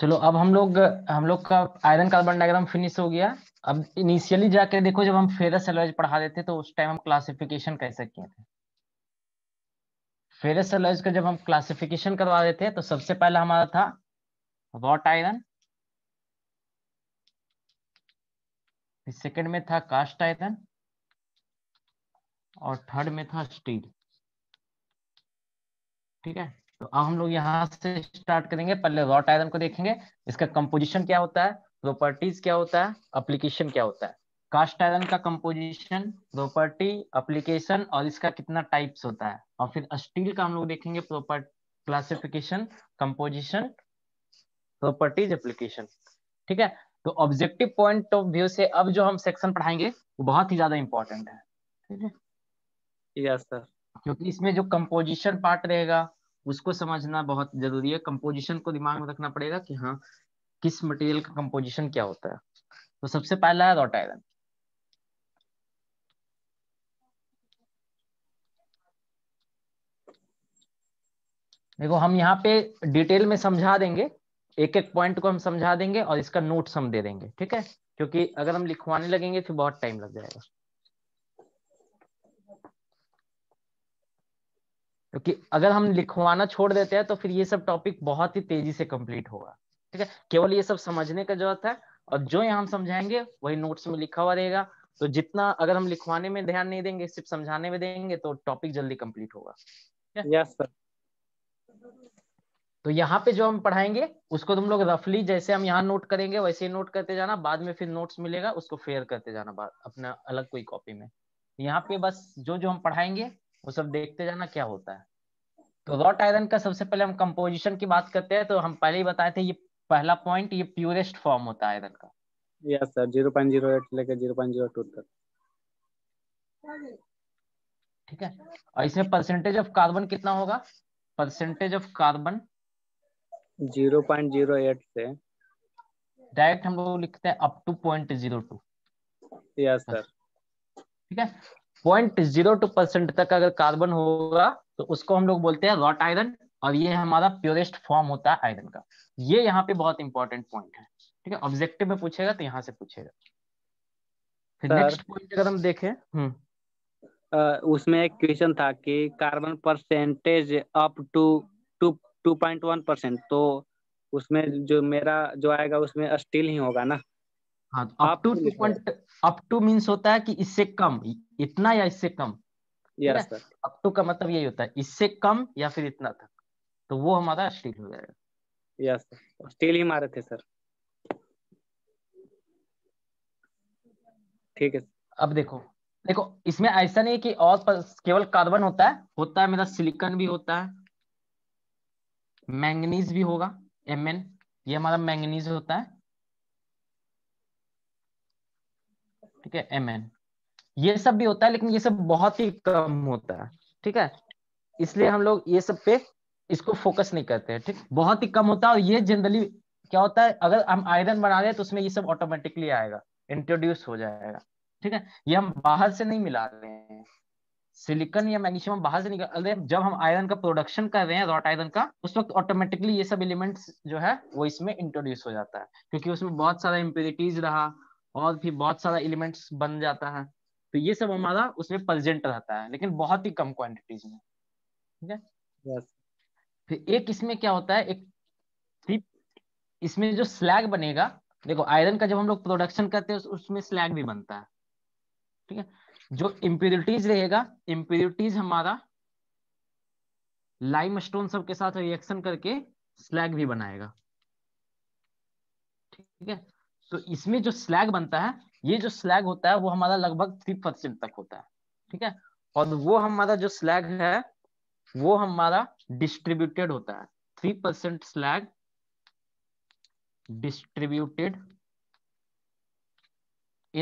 चलो अब हम लोग हम लोग का आयरन कार्बन डायग्राम फिनिश हो गया अब इनिशियली जाके देखो जब हम फेरस एलॉयज पढ़ा देते तो उस टाइम हम क्लासिफिकेशन कैसे किए थे फेरस एलॉयज का जब हम क्लासिफिकेशन करवा देते तो सबसे पहला हमारा था वॉट आयरन सेकंड में था कास्ट आयरन और थर्ड में था स्टील ठीक है तो हम लोग यहाँ से स्टार्ट करेंगे पहले रॉट आयरन को देखेंगे इसका कंपोजिशन क्या होता है प्रॉपर्टीज क्या होता है अप्लीकेशन क्या होता है कास्ट आयरन का कंपोजिशन प्रॉपर्टी अप्लीकेशन और इसका कितना टाइप्स होता है और फिर स्टील का हम लोग देखेंगे property classification composition properties application ठीक है तो ऑब्जेक्टिव पॉइंट ऑफ व्यू से अब जो हम सेक्शन पढ़ाएंगे वो बहुत ही ज्यादा इंपॉर्टेंट है ठीक है यस सर क्योंकि इसमें जो कंपोजिशन पार्ट रहेगा उसको समझना बहुत जरूरी है कंपोजिशन को दिमाग में रखना पड़ेगा कि हाँ किस मटेरियल का कंपोजिशन क्या होता है तो सबसे पहला है रॉट आयरन देखो हम यहाँ पे डिटेल में समझा देंगे एक एक पॉइंट को हम समझा देंगे और इसका नोट्स हम दे देंगे ठीक है क्योंकि अगर हम लिखवाने लगेंगे तो बहुत टाइम लग जाएगा क्योंकि अगर हम लिखवाना छोड़ देते हैं तो फिर ये सब टॉपिक बहुत ही तेजी से कंप्लीट होगा ठीक है केवल ये सब समझने का जरूरत है और जो यहाँ हम समझाएंगे वही नोट्स में लिखा हुआ रहेगा तो जितना अगर हम लिखवाने में ध्यान नहीं देंगे सिर्फ समझाने में देंगे तो टॉपिक जल्दी कंप्लीट होगा यस सर तो यहाँ पे जो हम पढ़ाएंगे उसको तुम लोग रफली जैसे हम यहाँ नोट करेंगे वैसे ही नोट करते जाना बाद में फिर नोट्स मिलेगा उसको फेयर करते जाना बाद अपना अलग कोई कॉपी में यहाँ पे बस जो जो हम पढ़ाएंगे वो सब देखते जाना क्या होता है तो रॉट आयरन का सबसे पहले हम कंपोजिशन की बात करते हैं तो हम पहले ही बताए थे ये पहला पॉइंट ये प्योरेस्ट फॉर्म होता है आयरन का यस सर एट लेकर टू तक ठीक है और इसमें परसेंटेज ऑफ कार्बन कितना होगा percentage of carbon zero zero point eight से डायरेक्ट हम लोग लिखते हैं up to point zero two yes sir ठीक है पॉइंट जीरो टू परसेंट तक अगर कार्बन होगा तो उसको हम लोग बोलते हैं रॉट आयरन और ये हमारा प्योरेस्ट फॉर्म होता है आयरन का ये यहाँ पे बहुत इंपॉर्टेंट पॉइंट है ठीक है ऑब्जेक्टिव में पूछेगा तो यहाँ से पूछेगा नेक्स्ट पॉइंट अगर हम देखें uh, उसमें एक क्वेश्चन था कि carbon percentage up to to two point one percent तो उसमें जो मेरा जो आएगा उसमें स्टील ही होगा ना अप टू टू होता है कि इससे कम इतना या इससे कम यस अप टू का मतलब यही होता है इससे कम या फिर इतना तक तो वो हमारा स्टील हो जाएगा यस स्टील ही मारे थे सर ठीक है अब देखो देखो इसमें ऐसा नहीं कि और केवल कार्बन होता है होता है मेरा सिलिकॉन भी होता है मैंगनीज भी होगा एम ये हमारा मैंगनीज होता है ठीक है एम एन ये सब भी होता है लेकिन ये सब बहुत ही कम होता है ठीक है इसलिए हम लोग ये सब पे इसको फोकस नहीं करते हैं ठीक बहुत ही कम होता है और ये जनरली क्या होता है अगर हम आयरन बना रहे हैं तो उसमें ये सब ऑटोमेटिकली आएगा इंट्रोड्यूस हो जाएगा ठीक है ये हम बाहर से नहीं मिला रहे हैं सिलिकन या मैग्नीशियम बाहर से निकाल रहे हैं जब हम आयरन का प्रोडक्शन कर रहे हैं रॉट आयरन का उस वक्त ऑटोमेटिकली ये सब एलिमेंट्स जो है वो इसमें इंट्रोड्यूस हो जाता है क्योंकि उसमें बहुत सारा इम्प्योरिटीज रहा और भी बहुत सारा एलिमेंट्स बन जाता है तो ये सब हमारा उसमें प्रेजेंट रहता है लेकिन बहुत ही कम क्वांटिटीज में ठीक है yes. फिर एक इसमें क्या होता है एक इसमें जो स्लैग बनेगा देखो आयरन का जब हम लोग प्रोडक्शन करते हैं उसमें स्लैग भी बनता है ठीक है जो इम्प्योरिटीज रहेगा इम्प्योरिटीज हमारा लाइम स्टोन सब के साथ रिएक्शन करके स्लैग भी बनाएगा ठीक है तो इसमें जो स्लैग बनता है ये जो स्लैग होता है वो हमारा लगभग थ्री परसेंट तक होता है ठीक है और वो हमारा जो स्लैग है वो हमारा डिस्ट्रीब्यूटेड होता है three percent slag distributed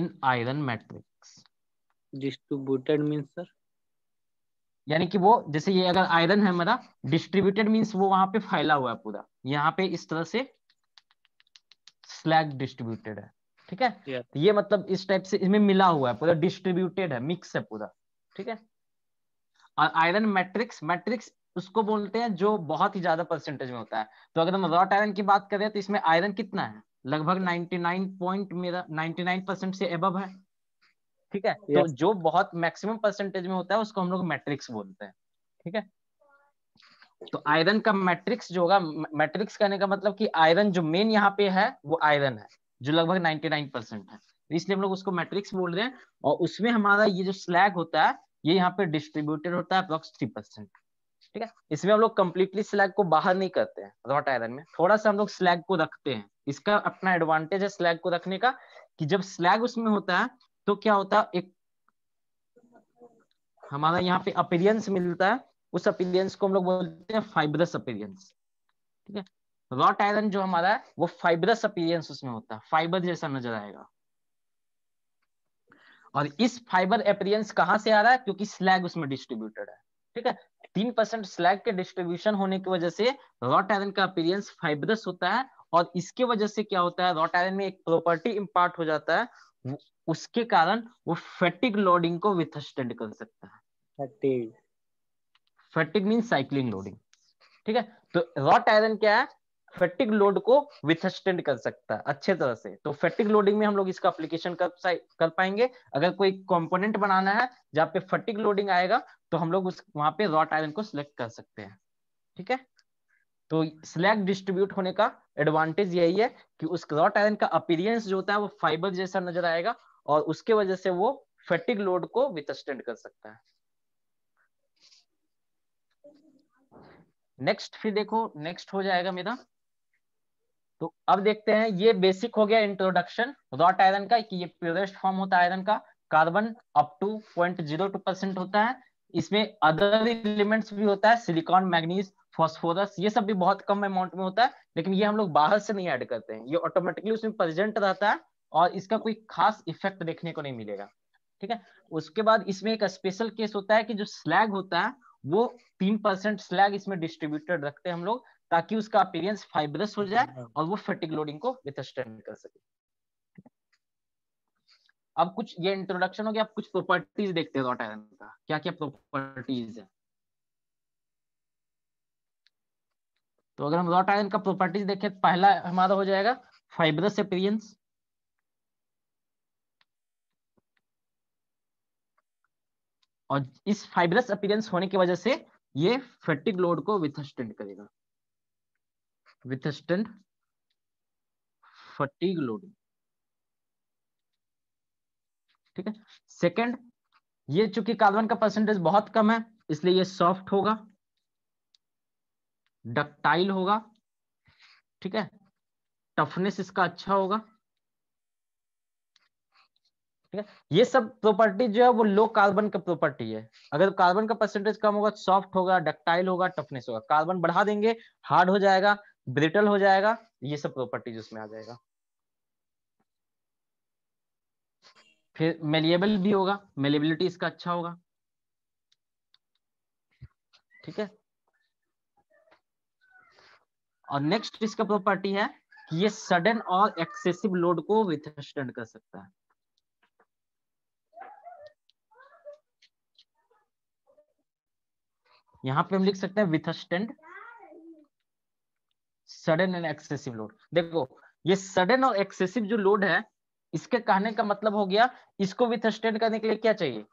in iron matrix distributed means sir यानी कि वो जैसे ये अगर आयरन है मेरा डिस्ट्रीब्यूटेड मीन्स वो वहां पे फैला हुआ है पूरा यहाँ पे इस तरह से स्लैग डिस्ट्रीब्यूटेड है ठीक है yeah. तो ये मतलब इस टाइप से इसमें मिला हुआ है पूरा डिस्ट्रीब्यूटेड है मिक्स है पूरा ठीक है और आयरन मैट्रिक्स मैट्रिक्स उसको बोलते हैं जो बहुत ही ज्यादा परसेंटेज में होता है तो अगर हम रॉट आयरन की बात करें तो इसमें आयरन कितना है लगभग 99 पॉइंट से एबव है ठीक है तो yes. तो जो बहुत मैक्सिमम परसेंटेज में होता है उसको हम लोग मैट्रिक्स बोलते हैं ठीक है तो आयरन का मैट्रिक्स जो होगा मैट्रिक्स कहने का मतलब कि आयरन जो मेन यहाँ पे है वो आयरन है जो लगभग 99 परसेंट है तो इसलिए हम लोग उसको मैट्रिक्स बोल रहे हैं और उसमें हमारा ये जो स्लैग होता है ये यहाँ पे डिस्ट्रीब्यूटेड होता है अप्रॉक्स थ्री परसेंट ठीक है इसमें हम लोग कम्प्लीटली स्लैग को बाहर नहीं करते हैं रॉट आयरन में थोड़ा सा हम लोग स्लैग को रखते हैं इसका अपना एडवांटेज है स्लैग को रखने का कि जब स्लैग उसमें होता है तो क्या होता है एक हमारा यहाँ पे अपीरियंस मिलता है उस अपीलियंस को हम लोग बोलते हैं फाइब्रस अपीलियंस ठीक है रॉट आयरन जो हमारा है वो फाइब्रस अपीलियंस उसमें होता है फाइबर जैसा नजर आएगा और इस फाइबर अपीलियंस कहां से आ रहा है क्योंकि स्लैग उसमें डिस्ट्रीब्यूटेड है ठीक है तीन परसेंट स्लैग के डिस्ट्रीब्यूशन होने की वजह से रॉट आयरन का अपीलियंस फाइब्रस होता है और इसके वजह से क्या होता है रॉट आयरन में एक प्रॉपर्टी इम्पार्ट हो जाता है उसके कारण वो फैटिक लोडिंग को विथस्टेंड कर सकता है fatigue fatigue mean cycling loading ठीक है तो रॉट आयरन क्या है फैटिक लोड को विथस्टेंड कर सकता है अच्छे तरह से तो फैटिक लोडिंग में हम लोग इसका अप्लीकेशन कर कर पाएंगे अगर कोई कंपोनेंट बनाना है जहाँ पे फैटिक लोडिंग आएगा तो हम लोग उस वहां पे रॉट आयरन को सिलेक्ट कर सकते हैं ठीक है तो स्लैग डिस्ट्रीब्यूट होने का एडवांटेज यही है कि उस रॉट आयरन का अपीरियंस जो होता है वो फाइबर जैसा नजर आएगा और उसके वजह से वो फैटिक लोड को विथस्टेंड कर सकता है नेक्स्ट फिर देखो नेक्स्ट हो जाएगा मेरा तो अब देखते हैं ये बेसिक हो गया इंट्रोडक्शन रॉट आयरन का कि ये प्योरेस्ट फॉर्म होता है आयरन का carbon up to point zero two percent होता है इसमें अदर एलिमेंट्स भी होता है सिलिकॉन मैग्नीज फॉस्फोरस ये सब भी बहुत कम अमाउंट में होता है लेकिन ये हम लोग बाहर से नहीं ऐड करते हैं ये ऑटोमेटिकली उसमें प्रेजेंट रहता है और इसका कोई खास इफेक्ट देखने को नहीं मिलेगा ठीक है उसके बाद इसमें एक स्पेशल केस होता है कि जो स्लैग होता है वो तीन परसेंट स्लैग इसमें डिस्ट्रीब्यूटेड रखते हैं हम लोग ताकि उसका अपीरियंस फाइब्रस हो जाए हाँ। और वो फेटिक लोडिंग को विथस्टैंड कर सके अब कुछ ये इंट्रोडक्शन हो गया अब कुछ प्रॉपर्टीज देखते हैं रॉट आयरन का क्या क्या प्रॉपर्टीज है तो अगर हम रॉट आयरन का प्रॉपर्टीज देखें पहला हमारा हो जाएगा फाइब्रस अपीरियंस और इस फाइबरस अपीरेंस होने की वजह से ये फैटिक लोड को विथस्टेंड करेगा विथस्टेंड फटिक लोडिंग ठीक है सेकंड ये चूंकि कार्बन का परसेंटेज बहुत कम है इसलिए ये सॉफ्ट होगा डक्टाइल होगा ठीक है टफनेस इसका अच्छा होगा ठीक है ये सब प्रॉपर्टी जो है वो लो कार्बन का प्रॉपर्टी है अगर कार्बन का परसेंटेज कम होगा सॉफ्ट तो होगा डक्टाइल होगा टफनेस होगा कार्बन बढ़ा देंगे हार्ड हो जाएगा ब्रिटल हो जाएगा ये सब प्रॉपर्टीज उसमें आ जाएगा फिर मेलिएबल भी होगा मेलेबिलिटी इसका अच्छा होगा ठीक है और नेक्स्ट इसका प्रॉपर्टी है कि ये सडन और एक्सेसिव लोड को विथस्टैंड कर सकता है यहाँ पे हम लिख सकते हैं withstand sudden and excessive load देखो ये सडन और एक्सेसिव जो लोड है इसके कहने का मतलब हो गया इसको विथस्टेंड करने के लिए क्या चाहिए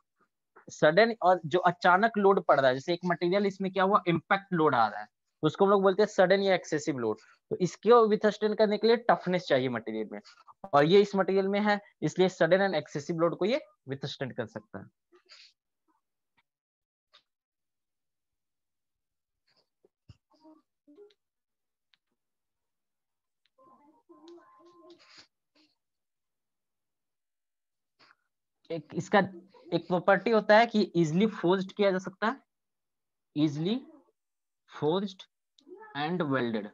सडन और जो अचानक लोड पड़ रहा है जैसे एक मटेरियल इसमें क्या हुआ इम्पैक्ट लोड आ रहा है उसको हम लोग बोलते हैं सडन या एक्सेसिव लोड तो विथ विथस्टेंड करने के लिए टफनेस चाहिए मटेरियल में और ये इस मटेरियल में है इसलिए सडन एंड एक्सेसिव लोड को ये स्टैंड कर सकता है एक इसका एक प्रॉपर्टी होता है कि इजिली फोर्ज किया जा सकता है इजिली फोर्ज एंड वेल्डेड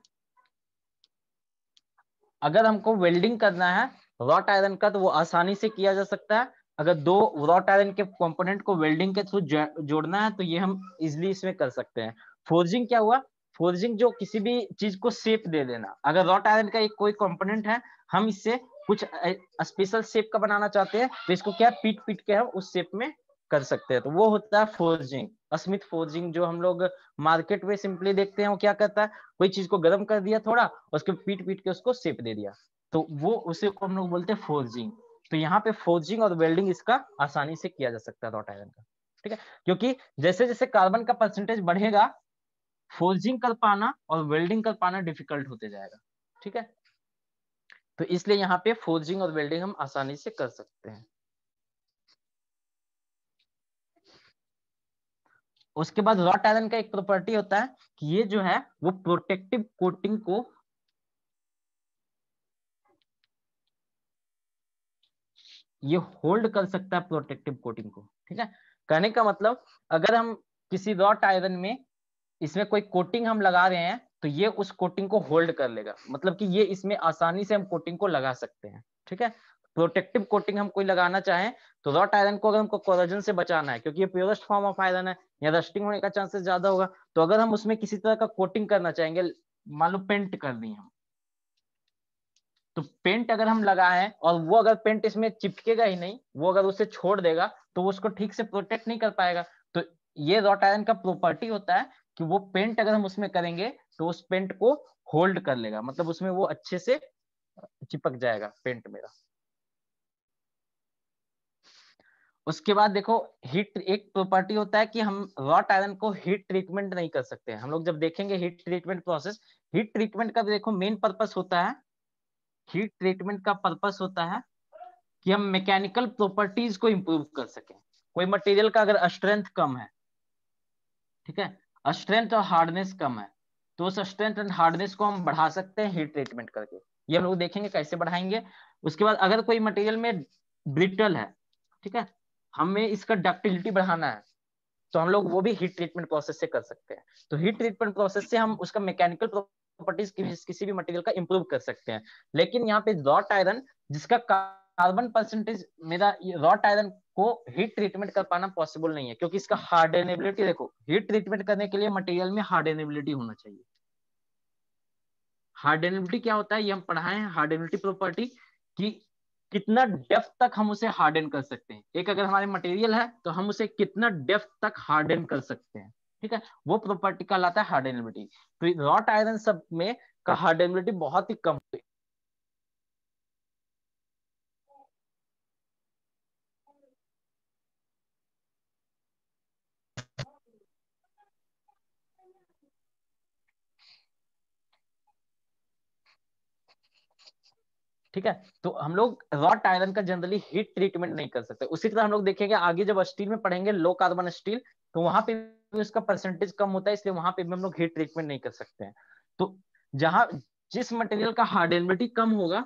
अगर हमको वेल्डिंग करना है रॉट आयरन का तो वो आसानी से किया जा सकता है अगर दो रॉट आयरन के कंपोनेंट को वेल्डिंग के थ्रू जोड़ना है तो ये हम इजिली इसमें कर सकते हैं फोर्जिंग क्या हुआ फोर्जिंग जो किसी भी चीज को शेप दे देना अगर रॉट आयरन का एक कोई कंपोनेंट है हम इससे कुछ स्पेशल शेप का बनाना चाहते हैं तो इसको क्या पीट पीट के हम उस शेप में कर सकते हैं तो वो होता है फोर्जिंग अस्मित फोर्जिंग जो हम लोग मार्केट में सिंपली देखते हैं वो क्या करता है कोई चीज को गर्म कर दिया थोड़ा उसके पीट पीट के उसको शेप दे दिया तो वो उसे हम लोग बोलते हैं फोर्जिंग तो यहाँ पे फोर्जिंग और वेल्डिंग इसका आसानी से किया जा सकता है रॉट आयरन का ठीक है क्योंकि जैसे जैसे कार्बन का परसेंटेज बढ़ेगा फोर्जिंग कर पाना और वेल्डिंग कर पाना डिफिकल्ट होते जाएगा ठीक है तो इसलिए यहाँ पे फोर्जिंग और वेल्डिंग हम आसानी से कर सकते हैं उसके बाद रॉट आयरन का एक प्रॉपर्टी होता है कि ये जो है वो प्रोटेक्टिव कोटिंग को ये होल्ड कर सकता है प्रोटेक्टिव कोटिंग को ठीक है कहने का मतलब अगर हम किसी रॉट आयरन में इसमें कोई कोटिंग हम लगा रहे हैं तो ये उस कोटिंग को होल्ड कर लेगा मतलब कि ये इसमें आसानी से हम कोटिंग को लगा सकते हैं ठीक है प्रोटेक्टिव कोटिंग हम कोई लगाना चाहें तो रॉट आयरन को अगर हमको कोरोजन से बचाना है क्योंकि ये प्योरेस्ट फॉर्म ऑफ आयरन है या रस्टिंग होने का चांसेस ज्यादा होगा तो अगर हम उसमें किसी तरह का कोटिंग करना चाहेंगे मान लो पेंट कर दी हम तो पेंट अगर हम लगाए और वो अगर पेंट इसमें चिपकेगा ही नहीं वो अगर उसे छोड़ देगा तो उसको ठीक से प्रोटेक्ट नहीं कर पाएगा तो ये रॉट आयरन का प्रॉपर्टी होता है कि वो पेंट अगर हम उसमें करेंगे तो उस पेंट को होल्ड कर लेगा मतलब उसमें वो अच्छे से चिपक जाएगा पेंट मेरा उसके बाद देखो हीट एक प्रॉपर्टी होता है कि हम रॉट आयरन को हीट ट्रीटमेंट नहीं कर सकते हम लोग जब देखेंगे heat treatment process heat treatment का देखो मेन पर्पस होता है हीट ट्रीटमेंट का पर्पस होता है कि हम मैकेनिकल प्रॉपर्टीज को इंप्रूव कर सकें कोई मटेरियल का अगर स्ट्रेंथ कम है ठीक है स्ट्रेंथ और हार्डनेस कम है तो उस स्ट्रेंथ एंड हार्डनेस को हम बढ़ा सकते हैं हीट ट्रीटमेंट करके ये हम लोग देखेंगे कैसे बढ़ाएंगे उसके बाद अगर कोई मटेरियल में ब्रिटल है ठीक है हमें इसका डक्टिलिटी बढ़ाना है तो हम लोग वो भी हीट ट्रीटमेंट प्रोसेस से कर सकते हैं तो हीट ट्रीटमेंट प्रोसेस से हम उसका मैकेनिकल प्रॉपर्टीज किसी भी मटेरियल का इंप्रूव कर सकते हैं लेकिन यहाँ पे डॉट आयरन जिसका कार्बन परसेंटेज मेरा रॉट आयरन को हीट ट्रीटमेंट कर पाना पॉसिबल नहीं है क्योंकि इसका हार्डेनेबिलिटी देखो हीट ट्रीटमेंट करने के लिए मटेरियल में हार्डेनेबिलिटी होना चाहिए हार्डेनेबिलिटी क्या होता है ये हम पढ़ाए हार्डेनेबिलिटी प्रॉपर्टी कि कितना डेफ तक हम उसे हार्डन कर सकते हैं एक अगर हमारे मटेरियल है तो हम उसे कितना डेफ तक हार्डन कर सकते हैं ठीक है वो प्रॉपर्टी कहलाता है हार्डेनेबिलिटी रॉट आयरन सब में का हार्डेनेबिलिटी बहुत ही कम ठीक है तो हम लोग रॉट आयरन का जनरली हीट ट्रीटमेंट नहीं कर सकते उसी तरह हम लोग देखेंगे आगे जब स्टील में पढ़ेंगे लो कार्बन स्टील तो वहां पे भी उसका परसेंटेज कम होता है इसलिए वहां पे भी हम लोग हीट ट्रीटमेंट नहीं कर सकते हैं तो जहां जिस मटेरियल का हार्डेबिलिटी कम होगा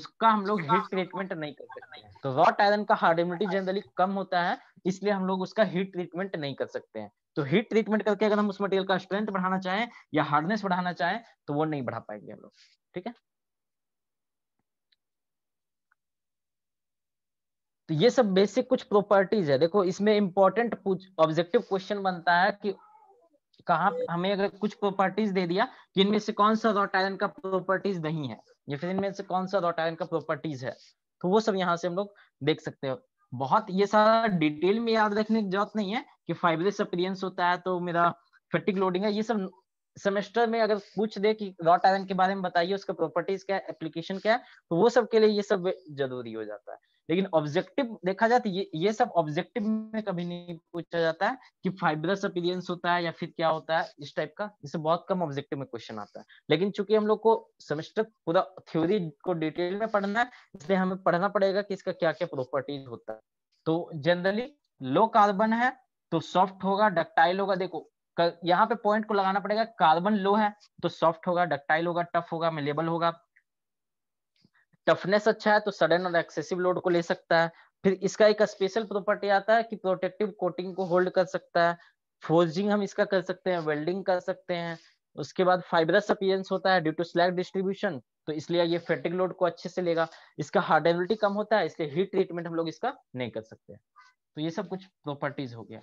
उसका हम लोग हीट ट्रीटमेंट नहीं कर सकते तो रॉट आयरन का हार्डेबिलिटी जनरली कम होता है इसलिए हम लोग उसका हीट ट्रीटमेंट नहीं कर सकते हैं तो हीट ट्रीटमेंट करके अगर हम उस मटेरियल का स्ट्रेंथ बढ़ाना चाहें या हार्डनेस बढ़ाना चाहें तो वो नहीं बढ़ा पाएंगे हम लोग ठीक है तो ये सब बेसिक कुछ प्रॉपर्टीज है देखो इसमें इम्पोर्टेंट ऑब्जेक्टिव क्वेश्चन बनता है कि कहा हमें अगर कुछ प्रॉपर्टीज दे दिया कि इनमें से कौन सा रॉट आयरन का प्रॉपर्टीज नहीं है या फिर इनमें से कौन सा रॉट आयरन का प्रॉपर्टीज है तो वो सब यहाँ से हम लोग देख सकते हो बहुत ये सारा डिटेल में याद रखने की जरूरत नहीं है कि फाइब्रस अपीरियंस होता है तो मेरा फेटिक लोडिंग है ये सब सेमेस्टर में अगर पूछ दे कि रॉट आयरन के बारे में बताइए उसका प्रॉपर्टीज क्या है एप्लीकेशन क्या है तो वो सब के लिए ये सब जरूरी हो जाता है लेकिन ऑब्जेक्टिव देखा जाए तो ये ये सब ऑब्जेक्टिव में कभी नहीं पूछा जाता है कि फाइब्रस अपीरियंस होता है या फिर क्या होता है इस टाइप का जिससे बहुत कम ऑब्जेक्टिव में क्वेश्चन आता है लेकिन चूंकि हम लोग को सेमेस्टर पूरा थ्योरी को डिटेल में पढ़ना है इसलिए हमें पढ़ना पड़ेगा कि इसका क्या क्या प्रॉपर्टीज होता है तो जनरली लो कार्बन है तो सॉफ्ट होगा डक्टाइल होगा देखो यहाँ पे पॉइंट को लगाना पड़ेगा कार्बन लो है तो सॉफ्ट होगा डक्टाइल होगा टफ होगा मिलेबल होगा टफनेस अच्छा है तो सडन और एक्सेसिव लोड को ले सकता है फिर इसका एक स्पेशल प्रॉपर्टी आता है कि प्रोटेक्टिव कोटिंग को होल्ड कर सकता है फोर्जिंग हम इसका कर सकते हैं वेल्डिंग कर सकते हैं उसके बाद फाइबरस अपियंस होता है ड्यू टू स्लैग डिस्ट्रीब्यूशन तो इसलिए ये फेटिक लोड को अच्छे से लेगा इसका हार्डेबिलिटी कम होता है इसलिए हीट ट्रीटमेंट हम लोग इसका नहीं कर सकते तो ये सब कुछ प्रॉपर्टीज हो गया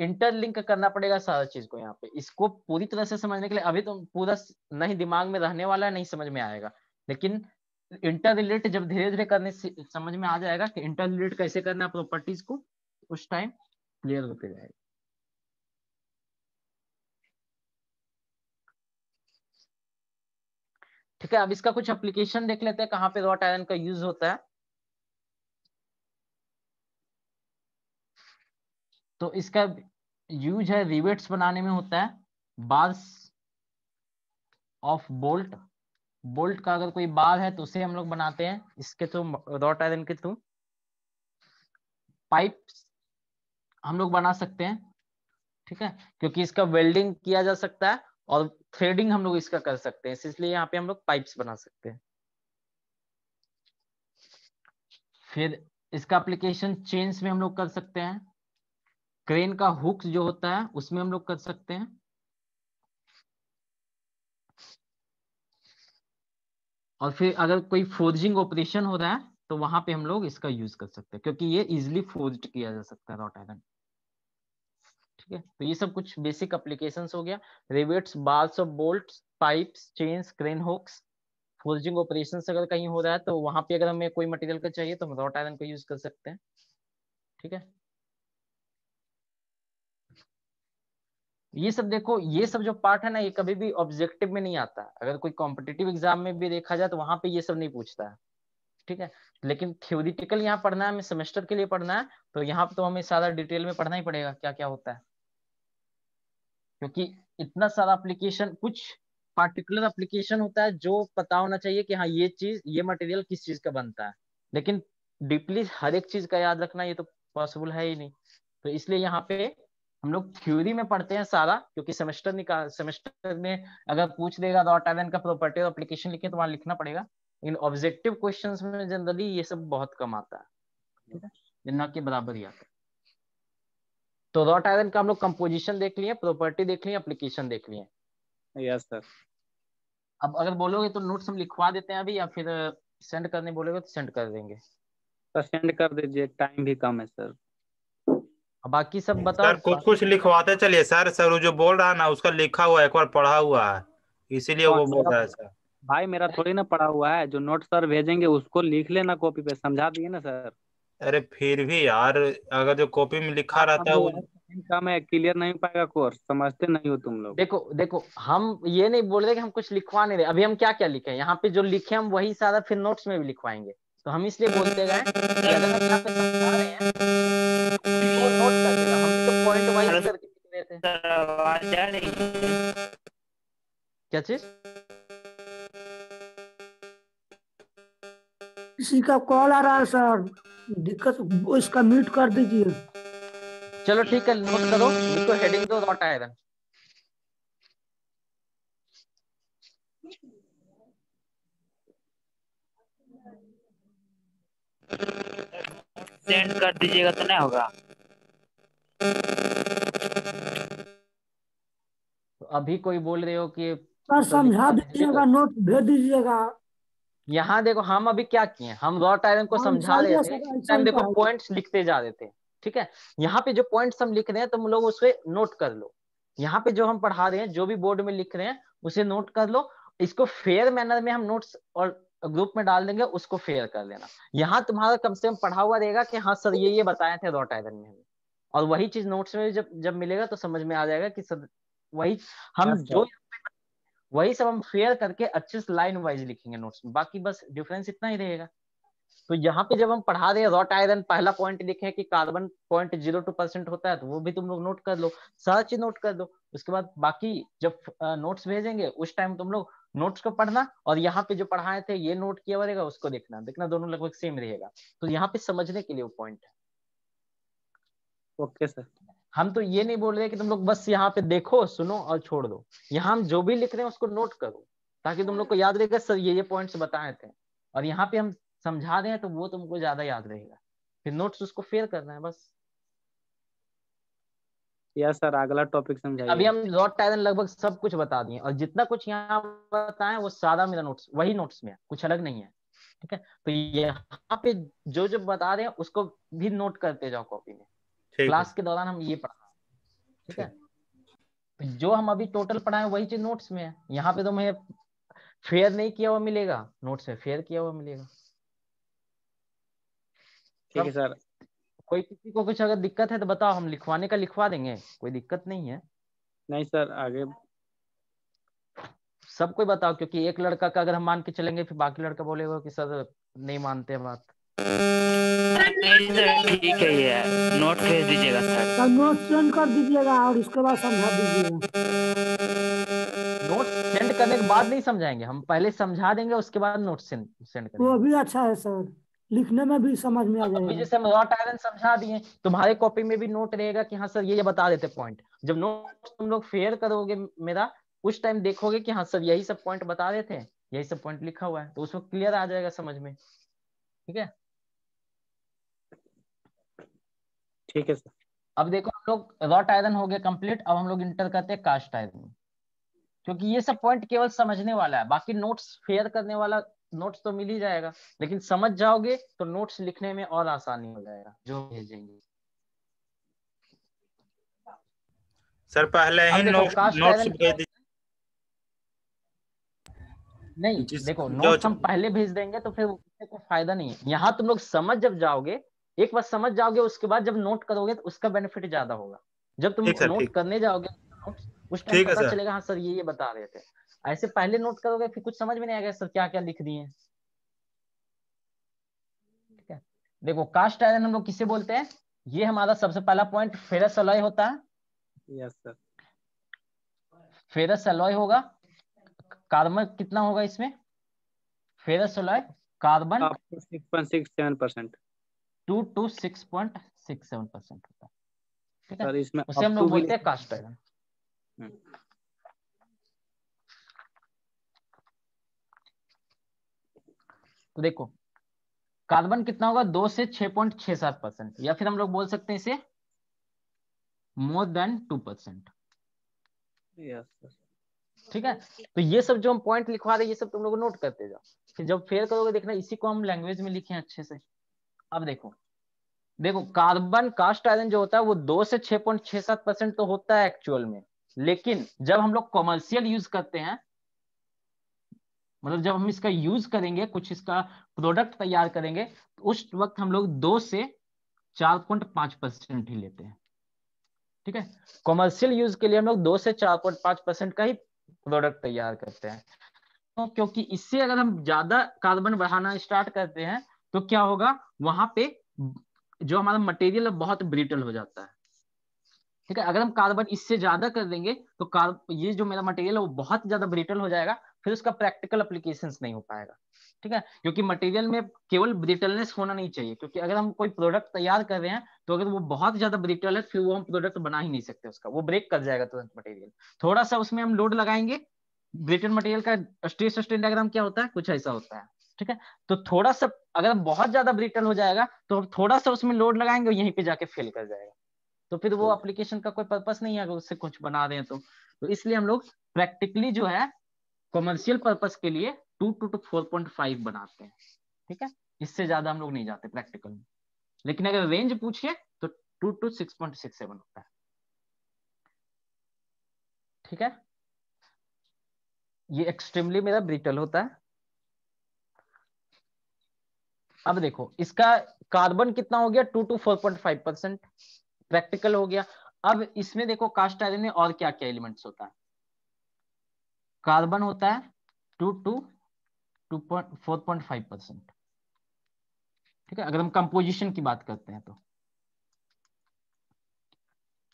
इंटरलिंक करना पड़ेगा सारा चीज को यहाँ पे इसको पूरी तरह से समझने के लिए अभी तो पूरा नहीं दिमाग में रहने वाला है नहीं समझ में आएगा लेकिन इंटर रिलेट जब धीरे धीरे करने समझ में आ जाएगा कि इंटर रिलेट कैसे करना है प्रॉपर्टीज को उस टाइम क्लियर होते जाएगा ठीक है अब इसका कुछ एप्लीकेशन देख लेते हैं कहाँ पे रॉट आयरन का यूज होता है तो इसका यूज है रिवेट्स बनाने में होता है बार्स ऑफ बोल्ट बोल्ट का अगर कोई बार है तो उसे हम लोग बनाते हैं इसके थ्रू रॉट आयरन के थ्रू पाइप हम लोग बना सकते हैं ठीक है क्योंकि इसका वेल्डिंग किया जा सकता है और थ्रेडिंग हम लोग इसका कर सकते हैं इसलिए यहाँ पे हम लोग पाइप्स बना सकते हैं फिर इसका एप्लीकेशन चेन्स में हम लोग कर सकते हैं क्रेन का हुक्स जो होता है उसमें हम लोग कर सकते हैं और फिर अगर कोई फोर्जिंग ऑपरेशन हो रहा है तो वहां पे हम लोग इसका यूज कर सकते हैं क्योंकि ये इजिली फोर्ज किया जा सकता है रॉट आयरन ठीक है तो ये सब कुछ बेसिक अप्लीकेशन हो गया rivets balls of bolt pipe chains crane hooks forging operation अगर कहीं हो रहा है तो वहां पे अगर हमें कोई मटेरियल का चाहिए तो हम रॉट आयरन का यूज कर सकते हैं ठीक है ये सब देखो ये सब जो पार्ट है ना ये कभी भी ऑब्जेक्टिव में नहीं आता अगर कोई कॉम्पिटेटिव एग्जाम में भी देखा जाए तो वहां पे ये सब नहीं पूछता है ठीक है लेकिन थ्योरिटिकल यहाँ पढ़ना है हमें सेमेस्टर के लिए पढ़ना है तो यहाँ पे तो हमें सारा डिटेल में पढ़ना ही पड़ेगा क्या क्या होता है क्योंकि इतना सारा अप्लीकेशन कुछ पार्टिकुलर अप्लीकेशन होता है जो पता होना चाहिए कि हाँ ये चीज ये मटेरियल किस चीज का बनता है लेकिन डीपली हर एक चीज का याद रखना ये तो पॉसिबल है ही नहीं तो इसलिए यहाँ पे हम लोग थ्योरी में पढ़ते हैं सारा क्योंकि सेमेस्टर निकाल सेमेस्टर में अगर पूछ देगा डॉट एलन का प्रॉपर्टी और एप्लीकेशन लिखे तो वहां लिखना पड़ेगा लेकिन ऑब्जेक्टिव क्वेश्चन में जनरली ये सब बहुत कम आता है ठीक है ना के बराबर ही आता है तो डॉट आयरन का हम लोग कंपोजिशन देख लिए प्रॉपर्टी देख लिए एप्लीकेशन देख लिए यस सर अब अगर बोलोगे तो नोट्स हम लिखवा देते हैं अभी या फिर सेंड करने बोलोगे तो सेंड कर देंगे सर सेंड कर दीजिए टाइम भी कम है सर बाकी सब हम्म। बताओ सर कुछ कुछ लिखवाते चलिए सर सर वो जो बोल रहा है ना उसका लिखा हुआ है एक बार पढ़ा हुआ है इसीलिए वो बोल रहा है सर भाई मेरा थोड़ी ना पढ़ा हुआ है जो नोट सर भेजेंगे उसको लिख लेना कॉपी पे समझा दिए ना सर अरे फिर भी यार अगर जो कॉपी में लिखा हाँ, रहता है काम है क्लियर नहीं पाएगा कोर्स समझते नहीं हो तुम लोग देखो देखो हम ये नहीं बोल रहे कि हम कुछ लिखवा नहीं रहे अभी हम क्या क्या लिखे यहाँ पे जो लिखे हम वही सारा फिर नोट्स में भी लिखवाएंगे तो हम इसलिए बोलते गए थे तो क्या चीज किसी का कॉल आ रहा है सर दिक्कत इसका म्यूट कर दीजिए चलो ठीक है नोट करो इसको हेडिंग दो नॉट आयरन सेंड कर दीजिएगा तो नहीं होगा तो अभी कोई बोल रहे हो कि सर हाँ, तो समझा दीजिएगा नोट भेज दीजिएगा यहाँ देखो हम अभी क्या किए हम रॉट आयरन को हाँ, समझा रहे थे टाइम देखो पॉइंट्स लिखते जा रहे थे ठीक है यहाँ पे जो पॉइंट्स हम लिख रहे हैं तुम तो लोग उसे नोट कर लो यहाँ पे जो हम पढ़ा रहे हैं जो भी बोर्ड में लिख रहे हैं उसे नोट कर लो इसको फेयर मैनर में हम नोट्स और ग्रुप में डाल देंगे उसको फेयर कर लेना यहाँ तुम्हारा कम से कम पढ़ा हुआ रहेगा कि हाँ सर ये ये बताए थे रॉट आयरन में हमें और वही चीज नोट्स में जब जब मिलेगा तो समझ में आ जाएगा कि सब वही हम हाँ, जो वही सब हम फेयर करके अच्छे से लाइन वाइज लिखेंगे नोट्स में बाकी बस डिफरेंस इतना ही रहेगा तो यहाँ पे जब हम पढ़ा रहे रॉट आयरन पहला पॉइंट लिखे कि carbon point zero two percent होता है तो वो भी तुम लोग नोट कर लो सारा चीज नोट कर दो उसके बाद बाकी जब नोट्स भेजेंगे उस टाइम तुम लोग नोट्स को पढ़ना और यहाँ पे जो पढ़ाए थे ये नोट किया रहेगा उसको देखना देखना दोनों लगभग सेम रहेगा तो यहाँ पे समझने के लिए वो पॉइंट है ओके सर हम तो ये नहीं बोल रहे कि तुम लोग बस यहाँ पे देखो सुनो और छोड़ दो यहाँ हम जो भी लिख रहे हैं उसको नोट करो ताकि तुम लोग को याद रहेगा सर ये ये पॉइंट्स बताए थे और यहाँ पे हम समझा रहे हैं तो वो तुमको ज्यादा याद रहेगा फिर नोट्स उसको फेयर करना है बस या सर अगला टॉपिक समझाइए अभी हम लॉर्ड टाइरन लगभग सब कुछ बता दिए और जितना कुछ यहाँ बताए वो सारा मेरा नोट्स वही नोट्स में है कुछ अलग नहीं है ठीक है तो यहाँ पे जो जो बता रहे हैं उसको भी नोट करते जाओ कॉपी में क्लास के दौरान हम ये पढ़ा ठीक है तो जो हम अभी टोटल पढ़ाए वही चीज नोट्स में है यहाँ पे तो मैं फेयर नहीं किया हुआ मिलेगा नोट्स में फेयर किया हुआ मिलेगा ठीक है सर कोई किसी को कुछ अगर दिक्कत है तो बताओ हम लिखवाने का लिखवा देंगे कोई दिक्कत नहीं है नहीं सर आगे सबको बताओ क्योंकि एक लड़का का अगर हम मान के चलेंगे फिर बाकी लड़का बोलेगा कि सर नहीं मानते बात ठीक है ये नोट भेज दीजिएगा सर नोट सेंड कर दीजिएगा और इसके बाद समझा दीजिएगा नोट सेंड करने के बाद नहीं समझाएंगे हम पहले समझा देंगे उसके बाद नोट सेंड सेंड करेंगे वो भी अच्छा है सर लिखने में भी समझ में आ जाएगा जैसे आयरन समझा दिए तुम्हारे कॉपी में भी नोट रहेगा कि हाँ सर ये ये बता देते पॉइंट जब नोट तुम लोग फेयर करोगे मेरा उस टाइम देखोगे कि हाँ सर यही सब पॉइंट बता देते हैं यही सब पॉइंट लिखा हुआ है तो उसमें क्लियर आ जाएगा समझ में ठीक है ठीक है सर अब देखो हम लोग रॉट आयरन हो गया कंप्लीट अब हम लोग इंटर करते हैं कास्ट आयरन क्योंकि ये सब पॉइंट केवल समझने वाला है बाकी नोट्स फेयर करने वाला नोट्स तो मिल ही जाएगा लेकिन समझ जाओगे तो नोट्स लिखने में और आसानी हो जाएगा जो भेजेंगे सर पहले ही नोट्स नहीं देखो नोट्स हम पहले भेज देंगे तो फिर कोई फायदा नहीं है यहाँ तुम लोग समझ जब जाओगे एक बार समझ जाओगे उसके बाद जब नोट करोगे तो उसका बेनिफिट ज्यादा होगा जब तुम नोट करने जाओगे उस टाइम पता चलेगा हाँ सर ये ये बता रहे थे ऐसे पहले नोट करोगे फिर कुछ समझ में नहीं आएगा सर क्या क्या लिख दिए ठीक है देखो कास्ट आयरन हम लोग किसे बोलते हैं ये हमारा सबसे पहला पॉइंट फेरस अलॉय होता है यस सर फेरस अलॉय होगा कार्बन कितना होगा इसमें ferrous alloy carbon six point six seven percent two to six point six seven percent होता है ठीक है इसमें उसे हम लोग तो बोलते हैं कास्ट हम्म। आयरन तो देखो कार्बन कितना होगा दो से छह पॉइंट छह सात परसेंट या फिर हम लोग बोल सकते हैं इसे मोर देन टू परसेंट ठीक है तो ये सब जो हम पॉइंट लिखवा रहे ये सब तुम लोग नोट करते जाओ फिर जब फेयर करोगे देखना इसी को हम लैंग्वेज में लिखे अच्छे से अब देखो देखो कार्बन कास्ट आयरन जो होता है वो दो से छह पॉइंट छह सात परसेंट तो होता है एक्चुअल में लेकिन जब हम लोग कॉमर्शियल यूज करते हैं मतलब जब हम इसका यूज करेंगे कुछ इसका प्रोडक्ट तैयार करेंगे तो उस वक्त हम लोग दो से चार पॉइंट पांच परसेंट ही लेते हैं ठीक है कॉमर्शियल यूज के लिए हम लोग दो से चार पॉइंट पांच परसेंट का ही प्रोडक्ट तैयार करते हैं तो क्योंकि इससे अगर हम ज्यादा कार्बन बढ़ाना स्टार्ट करते हैं तो क्या होगा वहां पे जो हमारा मटेरियल बहुत ब्रिटल हो जाता है ठीक है अगर हम कार्बन इससे ज्यादा कर देंगे तो कार्ब ये जो मेरा मटेरियल है वो बहुत ज्यादा ब्रिटल हो जाएगा फिर उसका प्रैक्टिकल अप्लीकेशन नहीं हो पाएगा ठीक है क्योंकि मटेरियल में केवल ब्रिटलनेस होना नहीं चाहिए क्योंकि अगर हम कोई प्रोडक्ट तैयार कर रहे हैं तो अगर वो बहुत ज्यादा ब्रिटल है फिर वो हम प्रोडक्ट बना ही नहीं सकते उसका वो ब्रेक कर जाएगा तुरंत मटेरियल थोड़ा सा उसमें हम लोड लगाएंगे ब्रिटल मटेरियल का स्ट्रेस स्ट्रेन डायग्राम क्या होता है कुछ ऐसा होता है ठीक है तो थोड़ा सा अगर बहुत ज्यादा ब्रिटल हो जाएगा तो हम थोड़ा सा उसमें लोड लगाएंगे यहीं पे जाके फेल कर जाएगा तो फिर वो एप्लीकेशन हम्म। का कोई पर्पस नहीं है अगर उससे कुछ बना दें तो, तो इसलिए हम लोग प्रैक्टिकली जो है कॉमर्शियल पर्पस के लिए two to to four point five बनाते हैं ठीक है इससे ज्यादा हम लोग नहीं जाते प्रैक्टिकल में लेकिन अगर रेंज पूछिए तो two to six point six seven होता है ठीक है ये एक्सट्रीमली मेरा ब्रिटल होता है अब देखो इसका कार्बन कितना हो गया two to four point five percent practical हो गया अब इसमें देखो कास्ट आयरन में और क्या क्या एलिमेंट्स होता है कार्बन होता है two to two point four point five percent ठीक है अगर हम कंपोजिशन की बात करते हैं तो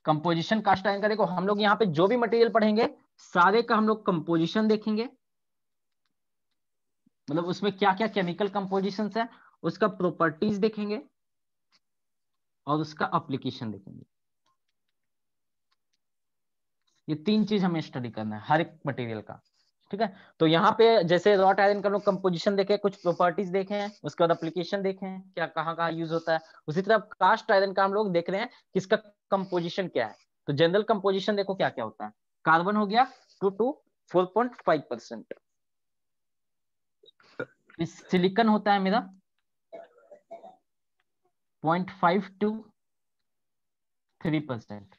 कंपोजिशन कास्ट आयरन का देखो हम लोग यहाँ पे जो भी मटेरियल पढ़ेंगे सारे का हम लोग कंपोजिशन देखेंगे मतलब उसमें क्या क्या केमिकल कंपोजिशन है उसका प्रॉपर्टीज देखेंगे और उसका अप्लीकेशन देखेंगे ये तीन चीज हमें स्टडी करना है हर एक मटेरियल का ठीक है तो यहाँ पे जैसे रॉट आयरन का लोग कंपोजिशन देखे कुछ प्रॉपर्टीज देखे हैं उसके बाद अप्लीकेशन देखे हैं क्या कहाँ कहाँ यूज होता है उसी तरह कास्ट आयरन का हम लोग देख रहे हैं कि इसका कंपोजिशन क्या है तो जनरल कंपोजिशन देखो क्या क्या होता है कार्बन हो गया two to four point five percent silicon होता है मेरा point five to three percent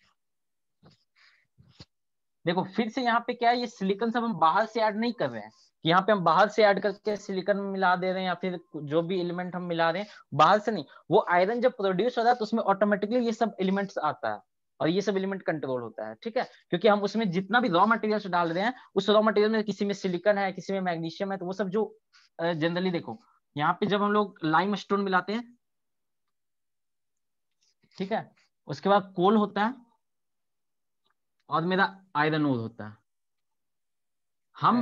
देखो फिर से यहाँ पे क्या है ये सिलिकन सब हम बाहर से ऐड नहीं कर रहे हैं कि यहाँ पे हम बाहर से ऐड करके सिलिकन मिला दे रहे हैं या फिर जो भी एलिमेंट हम मिला रहे हैं बाहर से नहीं वो आयरन जब प्रोड्यूस हो रहा है तो उसमें ऑटोमेटिकली ये सब एलिमेंट्स आता है और ये सब एलिमेंट कंट्रोल होता है ठीक है क्योंकि हम उसमें जितना भी रॉ मटेरियल डाल रहे हैं उस रॉ मटेरियल में किसी में सिलिकन है किसी में मैग्नीशियम है तो वो सब जो जनरली देखो यहाँ पे जब हम लोग लाइम स्टोन मिलाते हैं ठीक है उसके बाद कोल होता है और मेरा आयरन ओर होता है हम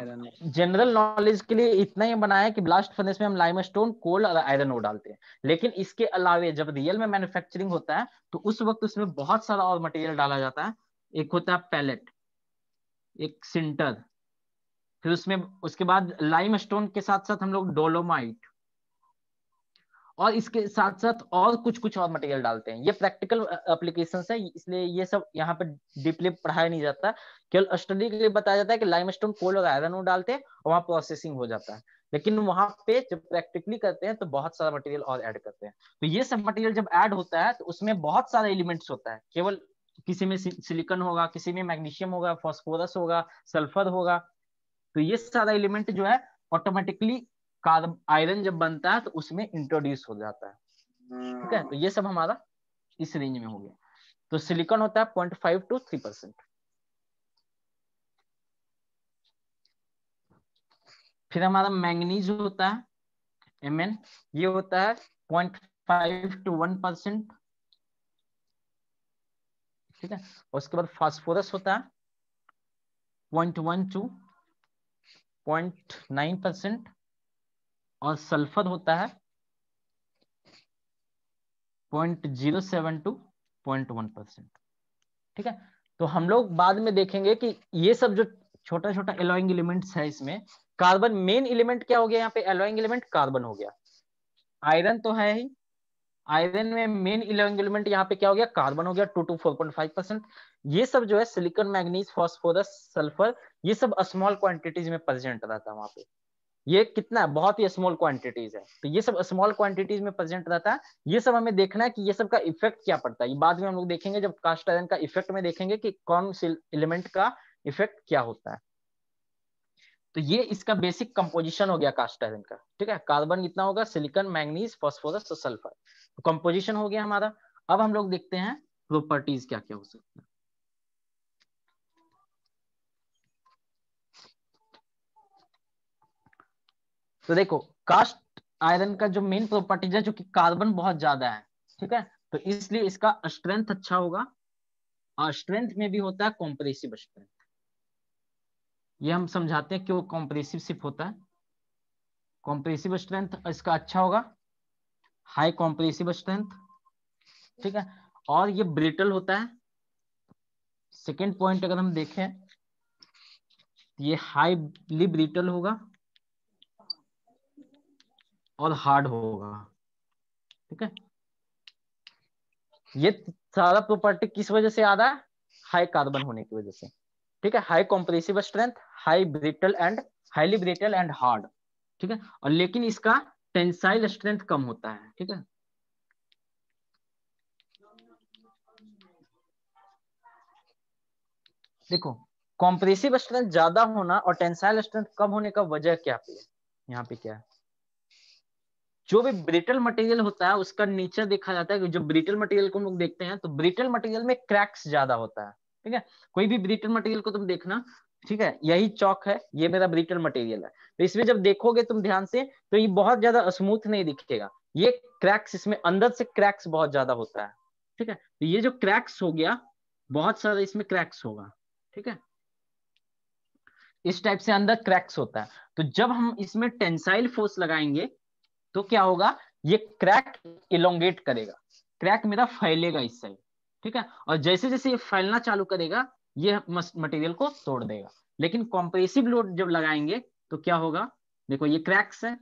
जनरल नॉलेज के लिए इतना ही बनाया कि ब्लास्ट फर्नेस में हम लाइम स्टोन कोल और आयरन ओर डालते हैं लेकिन इसके अलावे जब रियल में मैन्युफैक्चरिंग होता है तो उस वक्त उसमें बहुत सारा और मटेरियल डाला जाता है एक होता है पैलेट एक सिंटर फिर उसमें उसके बाद लाइम स्टोन के साथ साथ हम लोग डोलोमाइट और इसके साथ साथ और कुछ कुछ और मटेरियल डालते हैं ये प्रैक्टिकल एप्लीकेशन है इसलिए ये सब यहाँ पे डीपली पढ़ाया नहीं जाता केवल स्टडी के लिए बताया जाता है कि लाइम स्टोन कोल और आयरन डालते हैं और वहाँ प्रोसेसिंग हो जाता है लेकिन वहां पे जब प्रैक्टिकली करते हैं तो बहुत सारा मटेरियल और ऐड करते हैं तो ये सब मटेरियल जब ऐड होता है तो उसमें बहुत सारा एलिमेंट्स होता है केवल किसी में सिलिकन होगा किसी में मैग्नीशियम होगा फॉस्फोरस होगा सल्फर होगा तो ये सारा एलिमेंट जो है ऑटोमेटिकली कार्बन आयरन जब बनता है तो उसमें इंट्रोड्यूस हो जाता है ठीक है हाँ। तो ये सब हमारा इस रेंज में हो गया तो सिलिकॉन होता है point five to three percent फिर हमारा मैंगनीज होता है एम ये होता है point five to one percent ठीक है उसके बाद फास्फोरस होता है point one to point nine percent और सल्फर होता है point zero seven to point one percent ठीक है तो हम लोग बाद में देखेंगे कि ये सब जो छोटा छोटा एलोइंग एलिमेंट्स है इसमें कार्बन मेन एलिमेंट क्या हो गया यहाँ पे एलोइंग एलिमेंट कार्बन हो गया आयरन तो है ही आयरन में मेन इलेवन एलिमेंट यहाँ पे क्या हो गया कार्बन हो गया two to four point five percent ये सब जो है सिलिकॉन मैग्नीज फॉस्फोरस सल्फर ये सब स्मॉल क्वांटिटीज में प्रेजेंट रहता है वहां पे ये कितना है बहुत ही स्मॉल क्वांटिटीज है तो ये सब स्मॉल क्वांटिटीज में प्रेजेंट रहता है ये सब हमें देखना है कि ये सब का इफेक्ट क्या पड़ता है बाद में हम लोग देखेंगे जब कास्ट आयरन का इफेक्ट में देखेंगे कि कौन से एलिमेंट का इफेक्ट क्या होता है तो ये इसका बेसिक कंपोजिशन हो गया कास्ट आयरन का ठीक है कार्बन कितना होगा सिलिकन मैंगनीज फॉस्फोरस और सल्फर कंपोजिशन हो गया हमारा अब हम लोग देखते हैं प्रॉपर्टीज क्या क्या हो सकता है तो देखो कास्ट आयरन का जो मेन प्रॉपर्टीज है जो कि कार्बन बहुत ज्यादा है ठीक है तो इसलिए इसका स्ट्रेंथ अच्छा होगा और स्ट्रेंथ में भी होता है कॉम्प्रेसिव स्ट्रेंथ ये हम समझाते हैं क्यों कॉम्प्रेसिव सिर्फ होता है कॉम्प्रेसिव स्ट्रेंथ इसका अच्छा होगा हाई कॉम्प्रेसिव स्ट्रेंथ ठीक है और ये ब्रिटल होता है सेकेंड पॉइंट अगर हम देखें ये हाईली ब्रिटल होगा और हार्ड होगा ठीक है ये सारा प्रॉपर्टी किस वजह से आ रहा है हाई कार्बन होने की वजह से ठीक है high compressive strength high brittle and highly brittle and hard ठीक है और लेकिन इसका टेंसाइल स्ट्रेंथ कम होता है ठीक है देखो कॉम्प्रेसिव स्ट्रेंथ ज्यादा होना और टेंसाइल स्ट्रेंथ कम होने का वजह क्या पे है यहाँ पे क्या है जो भी ब्रिटल मटेरियल होता है उसका नेचर देखा जाता है कि जो ब्रिटल मटेरियल को हम लोग देखते हैं तो ब्रिटल मटेरियल में क्रैक्स ज्यादा होता है ठीक है कोई भी ब्रिटल मटेरियल को तुम देखना ठीक है यही चौक है ये मेरा ब्रिटल मटेरियल है तो इसमें जब देखोगे तुम ध्यान से तो ये बहुत ज्यादा स्मूथ नहीं दिखेगा ये क्रैक्स इसमें अंदर से क्रैक्स बहुत ज्यादा होता है ठीक है तो ये जो क्रैक्स हो गया बहुत सारा इसमें क्रैक्स होगा ठीक है इस टाइप से अंदर क्रैक्स होता है तो जब हम इसमें टेंसाइल फोर्स लगाएंगे तो क्या होगा ये क्रैक इलोंगेट करेगा क्रैक मेरा फैलेगा इस साइड ठीक है और जैसे जैसे ये फैलना चालू करेगा ये मटेरियल को तोड़ देगा लेकिन कॉम्प्रेसिव लोड जब लगाएंगे तो क्या होगा देखो ये क्रैक्स है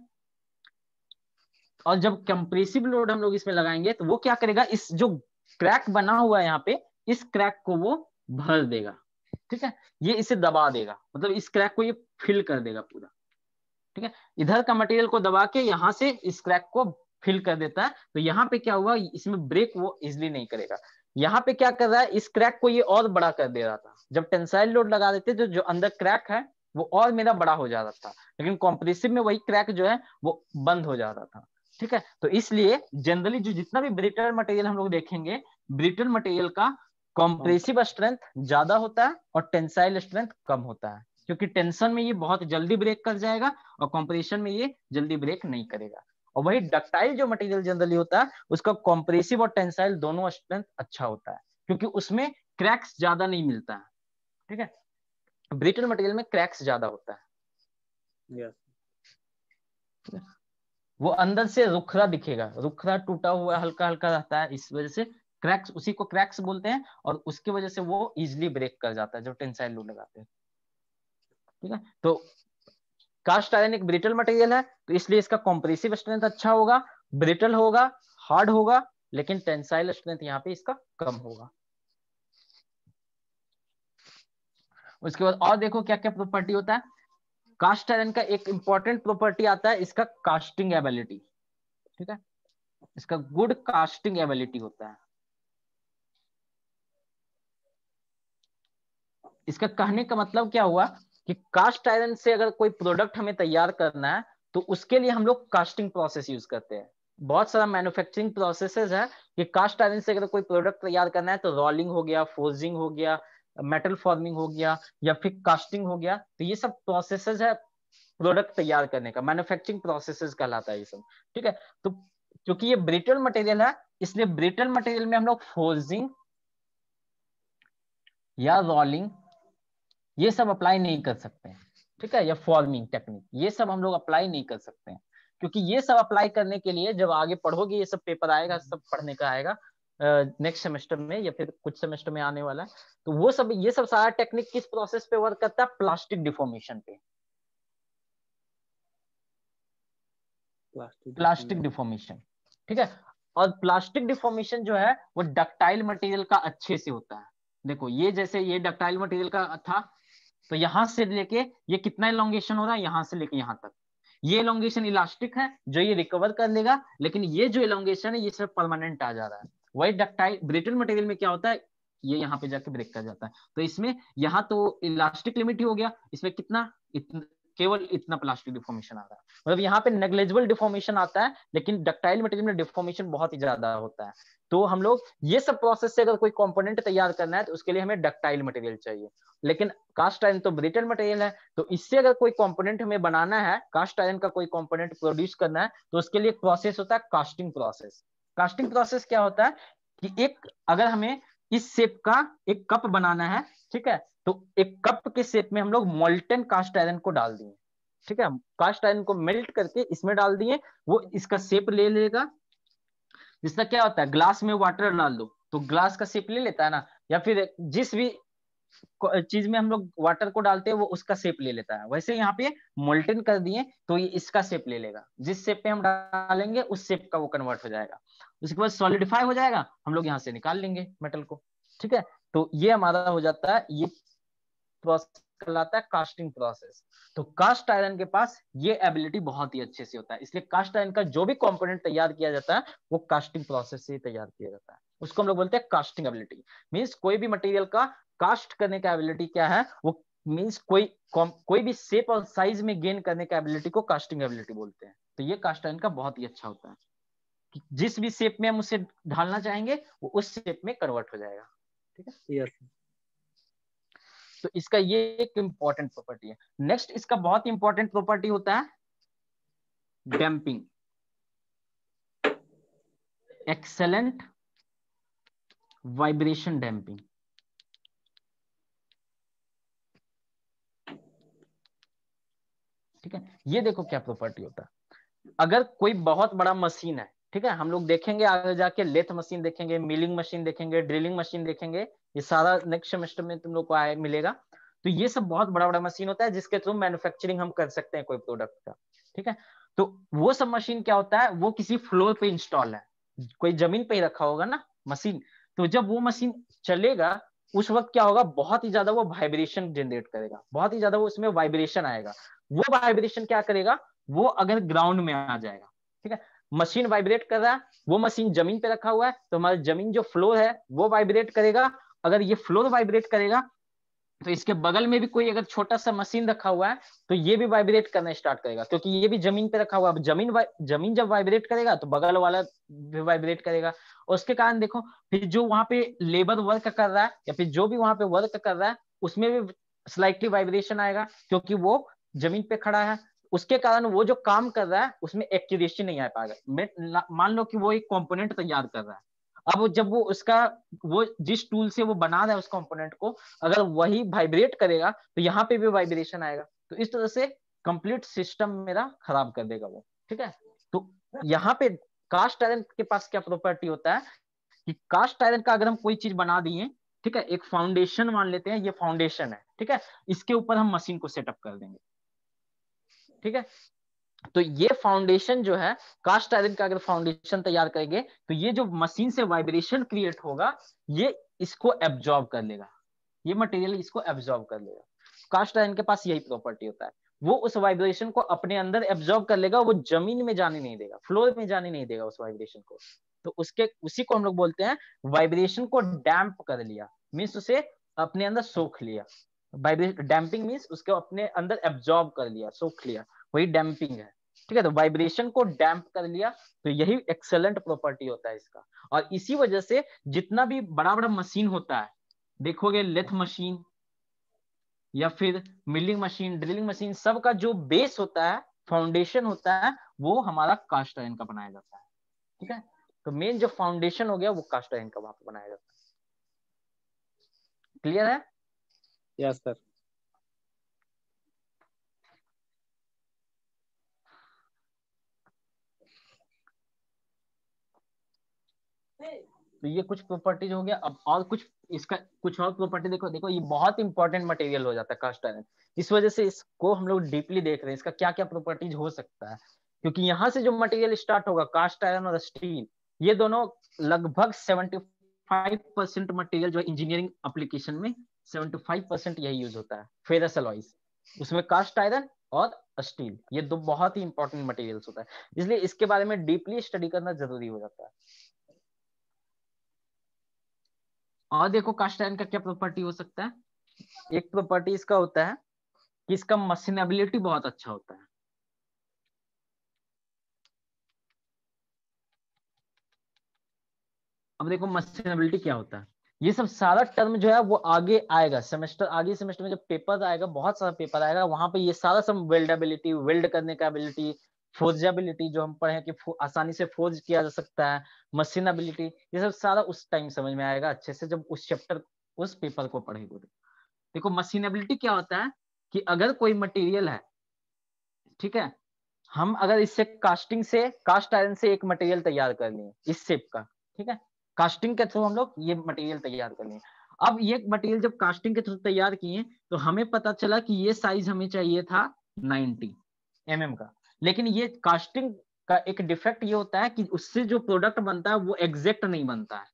और जब कंप्रेसिव लोड हम लोग इसमें लगाएंगे तो वो क्या करेगा इस जो क्रैक बना हुआ है यहाँ पे इस क्रैक को वो भर देगा ठीक है ये इसे दबा देगा मतलब इस क्रैक को ये फिल कर देगा पूरा ठीक है इधर का मटेरियल को दबा के यहाँ से इस क्रैक को फिल कर देता है तो यहाँ पे क्या हुआ इसमें ब्रेक वो इजिली नहीं करेगा यहाँ पे क्या कर रहा है इस क्रैक को ये और बड़ा कर दे रहा था जब टेंसाइल लोड लगा देते जो, जो अंदर क्रैक है वो और मेरा बड़ा हो जा रहा था लेकिन कॉम्प्रेसिव में वही क्रैक जो है वो बंद हो जा रहा था ठीक है तो इसलिए जनरली जो जितना भी ब्रिटल मटेरियल हम लोग देखेंगे ब्रिटल मटेरियल का कॉम्प्रेसिव स्ट्रेंथ ज्यादा होता है और टेंसाइल स्ट्रेंथ कम होता है क्योंकि टेंशन में ये बहुत जल्दी ब्रेक कर जाएगा और कॉम्प्रेशन में ये जल्दी ब्रेक नहीं करेगा और वही डक्टाइल जो मटेरियल जनरली होता है उसका कॉम्प्रेसिव और टेंसाइल दोनों स्ट्रेंथ अच्छा होता है क्योंकि उसमें क्रैक्स ज्यादा नहीं मिलता है ठीक है ब्रिटल मटेरियल में क्रैक्स ज्यादा होता है yes. वो अंदर से रुखरा दिखेगा रुखरा टूटा हुआ हल्का हल्का रहता है इस वजह से क्रैक्स उसी को क्रैक्स बोलते हैं और उसकी वजह से वो इजिली ब्रेक कर जाता है जब टेंसाइल लू लगाते हैं ठीक है तो कास्ट आयरन एक ब्रिटल मटेरियल है तो इसलिए इसका कॉम्प्रेसिव स्ट्रेंथ अच्छा होगा ब्रिटल होगा हार्ड होगा लेकिन टेंसाइल स्ट्रेंथ यहाँ पे इसका कम होगा उसके बाद और देखो क्या क्या प्रॉपर्टी होता है कास्ट आयरन का एक इंपॉर्टेंट प्रॉपर्टी आता है इसका कास्टिंग एबिलिटी ठीक है इसका गुड कास्टिंग एबिलिटी होता है इसका कहने का मतलब क्या हुआ कि कास्ट आयरन से अगर कोई प्रोडक्ट हमें तैयार करना है तो उसके लिए हम लोग कास्टिंग प्रोसेस यूज करते हैं बहुत सारा मैन्युफैक्चरिंग प्रोसेसेस है कि कास्ट आयरन से अगर कोई प्रोडक्ट तैयार करना है तो रोलिंग हो गया फोर्जिंग हो गया मेटल फॉर्मिंग हो गया या फिर कास्टिंग हो गया तो ये सब प्रोसेसेस है प्रोडक्ट तैयार करने का मैन्युफैक्चरिंग प्रोसेसेस कहलाता है ये सब ठीक है तो क्योंकि ये ब्रिटल मटेरियल है इसलिए ब्रिटल मटेरियल में हम लोग फोर्जिंग या रोलिंग ये सब अप्लाई नहीं कर सकते हैं ठीक है या फॉर्मिंग टेक्निक ये सब हम लोग अप्लाई नहीं कर सकते हैं क्योंकि ये सब अप्लाई करने के लिए जब आगे पढ़ोगे ये सब पेपर आएगा सब पढ़ने का आएगा नेक्स्ट सेमेस्टर में या फिर कुछ सेमेस्टर में आने वाला है तो वो सब ये सब सारा टेक्निक किस प्रोसेस पे वर्क करता है प्लास्टिक डिफॉर्मेशन पे प्लास्टिक डिफॉर्मेशन ठीक है और प्लास्टिक डिफॉर्मेशन जो है वो डक्टाइल मटेरियल का अच्छे से होता है देखो ये जैसे ये डक्टाइल मटेरियल का था तो यहां से लेके ये कितना इलोंगेशन हो रहा है यहां से लेके यहां तक ये इलांगेशन इलास्टिक है जो ये रिकवर कर लेगा लेकिन ये जो इलांगेशन है ये सिर्फ परमानेंट आ जा रहा है वही डक्टाइल ब्रिटल मटेरियल में क्या होता है ये यहाँ पे जाके ब्रेक कर जाता है तो इसमें यहाँ तो इलास्टिक लिमिट ही हो गया इसमें कितना केवल इतना प्लास्टिक डिफॉर्मेशन आ रहा है मतलब यहाँ पे नेग्लेजिबल डिफॉर्मेशन आता है लेकिन डक्टाइल मटेरियल में डिफॉर्मेशन बहुत ही ज्यादा होता है तो हम लोग ये सब प्रोसेस से अगर कोई कंपोनेंट तैयार करना है तो उसके लिए हमें डक्टाइल मटेरियल चाहिए लेकिन कास्ट आयरन तो ब्रिटन मटेरियल है तो इससे अगर कोई कंपोनेंट हमें बनाना है कास्ट आयरन का कोई कंपोनेंट प्रोड्यूस करना है तो उसके लिए प्रोसेस होता है कास्टिंग प्रोसेस कास्टिंग प्रोसेस क्या होता है कि एक अगर हमें इस शेप का एक कप बनाना है ठीक है तो एक कप के शेप में हम लोग मोल्टन कास्ट आयरन को डाल दिए ठीक है कास्ट आयरन को मेल्ट करके इसमें डाल दिए वो इसका शेप ले लेगा जिसका क्या होता है ग्लास में वाटर डाल दो तो ग्लास का शेप ले लेता है ना या फिर जिस भी चीज में हम लोग वाटर को डालते हैं वो उसका शेप ले लेता है वैसे यहाँ पे मोल्टेन कर दिए तो ये इसका शेप ले लेगा जिस शेप पे हम डालेंगे उस शेप का वो कन्वर्ट हो जाएगा उसके बाद सॉलिडिफाई हो जाएगा हम लोग यहाँ से निकाल लेंगे मेटल को ठीक है तो ये हमारा हो जाता है ये प्रोसेस कहलाता है कास्टिंग प्रोसेस तो कास्ट आयरन के पास ये एबिलिटी बहुत ही अच्छे से होता है इसलिए कास्ट आयरन का जो भी कंपोनेंट तैयार किया जाता है वो कास्टिंग प्रोसेस से तैयार किया जाता है उसको हम लोग बोलते हैं कास्टिंग एबिलिटी मीन्स कोई भी मटेरियल का कास्ट करने का एबिलिटी क्या है वो मीन्स कोई कोई भी शेप और साइज में गेन करने का एबिलिटी को कास्टिंग एबिलिटी बोलते हैं तो ये कास्ट आयरन का बहुत ही अच्छा होता है जिस भी शेप में हम उसे ढालना चाहेंगे वो उस शेप में कन्वर्ट हो जाएगा ठीक है तो इसका ये एक इंपॉर्टेंट प्रॉपर्टी है नेक्स्ट इसका बहुत इंपॉर्टेंट प्रॉपर्टी होता है डैम्पिंग एक्सेलेंट वाइब्रेशन डैम्पिंग ठीक है ये देखो क्या प्रॉपर्टी होता है अगर कोई बहुत बड़ा मशीन है ठीक है हम लोग देखेंगे आगे जाके लेथ मशीन देखेंगे मिलिंग मशीन देखेंगे ड्रिलिंग मशीन देखेंगे ये सारा नेक्स्ट सेमेस्टर में तुम लोग को आए मिलेगा तो ये सब बहुत बड़ा बड़ा मशीन होता है जिसके थ्रू मैन्युफैक्चरिंग हम कर सकते हैं कोई प्रोडक्ट का ठीक है तो वो सब मशीन क्या होता है वो किसी फ्लोर पे इंस्टॉल है कोई जमीन पे ही रखा होगा ना मशीन तो जब वो मशीन चलेगा उस वक्त क्या होगा बहुत ही ज्यादा वो वाइब्रेशन जनरेट करेगा बहुत ही ज्यादा वो उसमें वाइब्रेशन आएगा वो वाइब्रेशन क्या करेगा वो अगर ग्राउंड में आ जाएगा ठीक है मशीन वाइब्रेट कर रहा है वो मशीन जमीन पे रखा हुआ है तो हमारा जमीन जो फ्लोर है वो वाइब्रेट करेगा अगर ये फ्लोर वाइब्रेट करेगा तो इसके बगल में भी कोई अगर छोटा सा मशीन रखा हुआ है तो ये भी वाइब्रेट करना स्टार्ट करेगा क्योंकि ये भी जमीन पे रखा हुआ है जमीन जमीन जब वाइब्रेट करेगा तो बगल वाला भी वाइब्रेट करेगा उसके कारण देखो फिर जो वहां पे लेबर वर्क कर रहा है या फिर जो भी वहां पे वर्क कर रहा है उसमें भी स्लाइटली वाइब्रेशन आएगा क्योंकि वो जमीन पे खड़ा है उसके कारण वो जो काम कर रहा है उसमें एक्यूरेसी नहीं आ पाएगा मान लो कि वो एक कंपोनेंट तैयार कर रहा है अब जब वो उसका वो जिस टूल से वो बना रहा है उस कंपोनेंट को अगर वही वाइब्रेट करेगा तो यहाँ पे भी वाइब्रेशन आएगा तो इस तरह से कंप्लीट सिस्टम मेरा खराब कर देगा वो ठीक है तो यहाँ पे कास्ट आयरन के पास क्या प्रॉपर्टी होता है कि कास्ट आयरन का अगर हम कोई चीज बना दिए ठीक है एक फाउंडेशन मान लेते हैं ये फाउंडेशन है ठीक है इसके ऊपर हम मशीन को सेटअप कर देंगे ठीक है तो ये फाउंडेशन जो है कास्ट आयरन का अगर फाउंडेशन तैयार करेंगे तो ये जो मशीन से वाइब्रेशन क्रिएट होगा ये इसको एब्जॉर्ब कर लेगा ये मटेरियल इसको एब्जॉर्ब कर लेगा कास्ट आयरन के पास यही प्रॉपर्टी होता है वो उस वाइब्रेशन को अपने अंदर एब्जॉर्ब कर लेगा वो जमीन में जाने नहीं देगा फ्लोर में जाने नहीं देगा उस वाइब्रेशन को तो उसके उसी को हम लोग बोलते हैं वाइब्रेशन को डैम्प कर लिया मीन्स उसे अपने अंदर सोख लिया बाय डैम्पिंग मीन्स उसके अपने अंदर एब्जॉर्ब कर लिया सो क्लियर वही डैम्पिंग है ठीक है तो वाइब्रेशन को डैम्प कर लिया तो यही एक्सेलेंट प्रॉपर्टी होता है इसका और इसी वजह से जितना भी बड़ा बड़ा मशीन होता है देखोगे लेथ मशीन या फिर मिलिंग मशीन ड्रिलिंग मशीन सब का जो बेस होता है फाउंडेशन होता है वो हमारा कास्ट आयन का बनाया जाता है ठीक है तो मेन जो फाउंडेशन हो गया वो कास्ट आयन का वहां पर बनाया जाता है क्लियर है yes sir तो ये कुछ प्रॉपर्टीज हो गया अब और कुछ इसका कुछ और प्रॉपर्टी देखो देखो ये बहुत इंपॉर्टेंट मटेरियल हो जाता है कास्ट आयरन इस वजह से इसको हम लोग डीपली देख रहे हैं इसका क्या क्या प्रॉपर्टीज हो सकता है क्योंकि यहाँ से जो मटेरियल स्टार्ट होगा कास्ट आयरन और स्टील ये दोनों लगभग सेवेंटी फाइव परसेंट मटेरियल जो इंजीनियरिंग अप्लीकेशन में 75 फाइव परसेंट यही यूज होता है फेरस अलॉइस उसमें कास्ट आयरन और स्टील ये दो बहुत ही इंपॉर्टेंट मटेरियल्स होता है इसलिए इसके बारे में डीपली स्टडी करना जरूरी हो जाता है और देखो कास्ट आयरन का क्या प्रॉपर्टी हो सकता है एक प्रॉपर्टी इसका होता है कि इसका मशीनेबिलिटी बहुत अच्छा होता है अब देखो मशीनेबिलिटी क्या होता है ये सब सारा टर्म जो है वो आगे आएगा सेमेस्टर आगे सेमेस्टर में जब पेपर आएगा बहुत सारा पेपर आएगा वहां पे ये सारा सब वेल्डेबिलिटी वेल्ड करने का एबिलिटी फोर्जेबिलिटी जो हम पढ़े कि आसानी से फोर्ज किया जा सकता है मशीनबिलिटी ये सब सारा उस टाइम समझ में आएगा अच्छे से जब उस चैप्टर उस पेपर को पढ़ेगा देखो एबिलिटी क्या होता है कि अगर कोई मटेरियल है ठीक है हम अगर इससे कास्टिंग से कास्ट आयरन से एक मटेरियल तैयार कर लिए इस शेप का ठीक है कास्टिंग के थ्रू हम लोग ये मटेरियल तैयार कर लिए अब ये मटेरियल जब कास्टिंग के थ्रू तैयार किए तो हमें पता चला कि ये साइज हमें चाहिए था 90 एम mm का लेकिन ये कास्टिंग का एक डिफेक्ट ये होता है कि उससे जो प्रोडक्ट बनता है वो एग्जैक्ट नहीं बनता है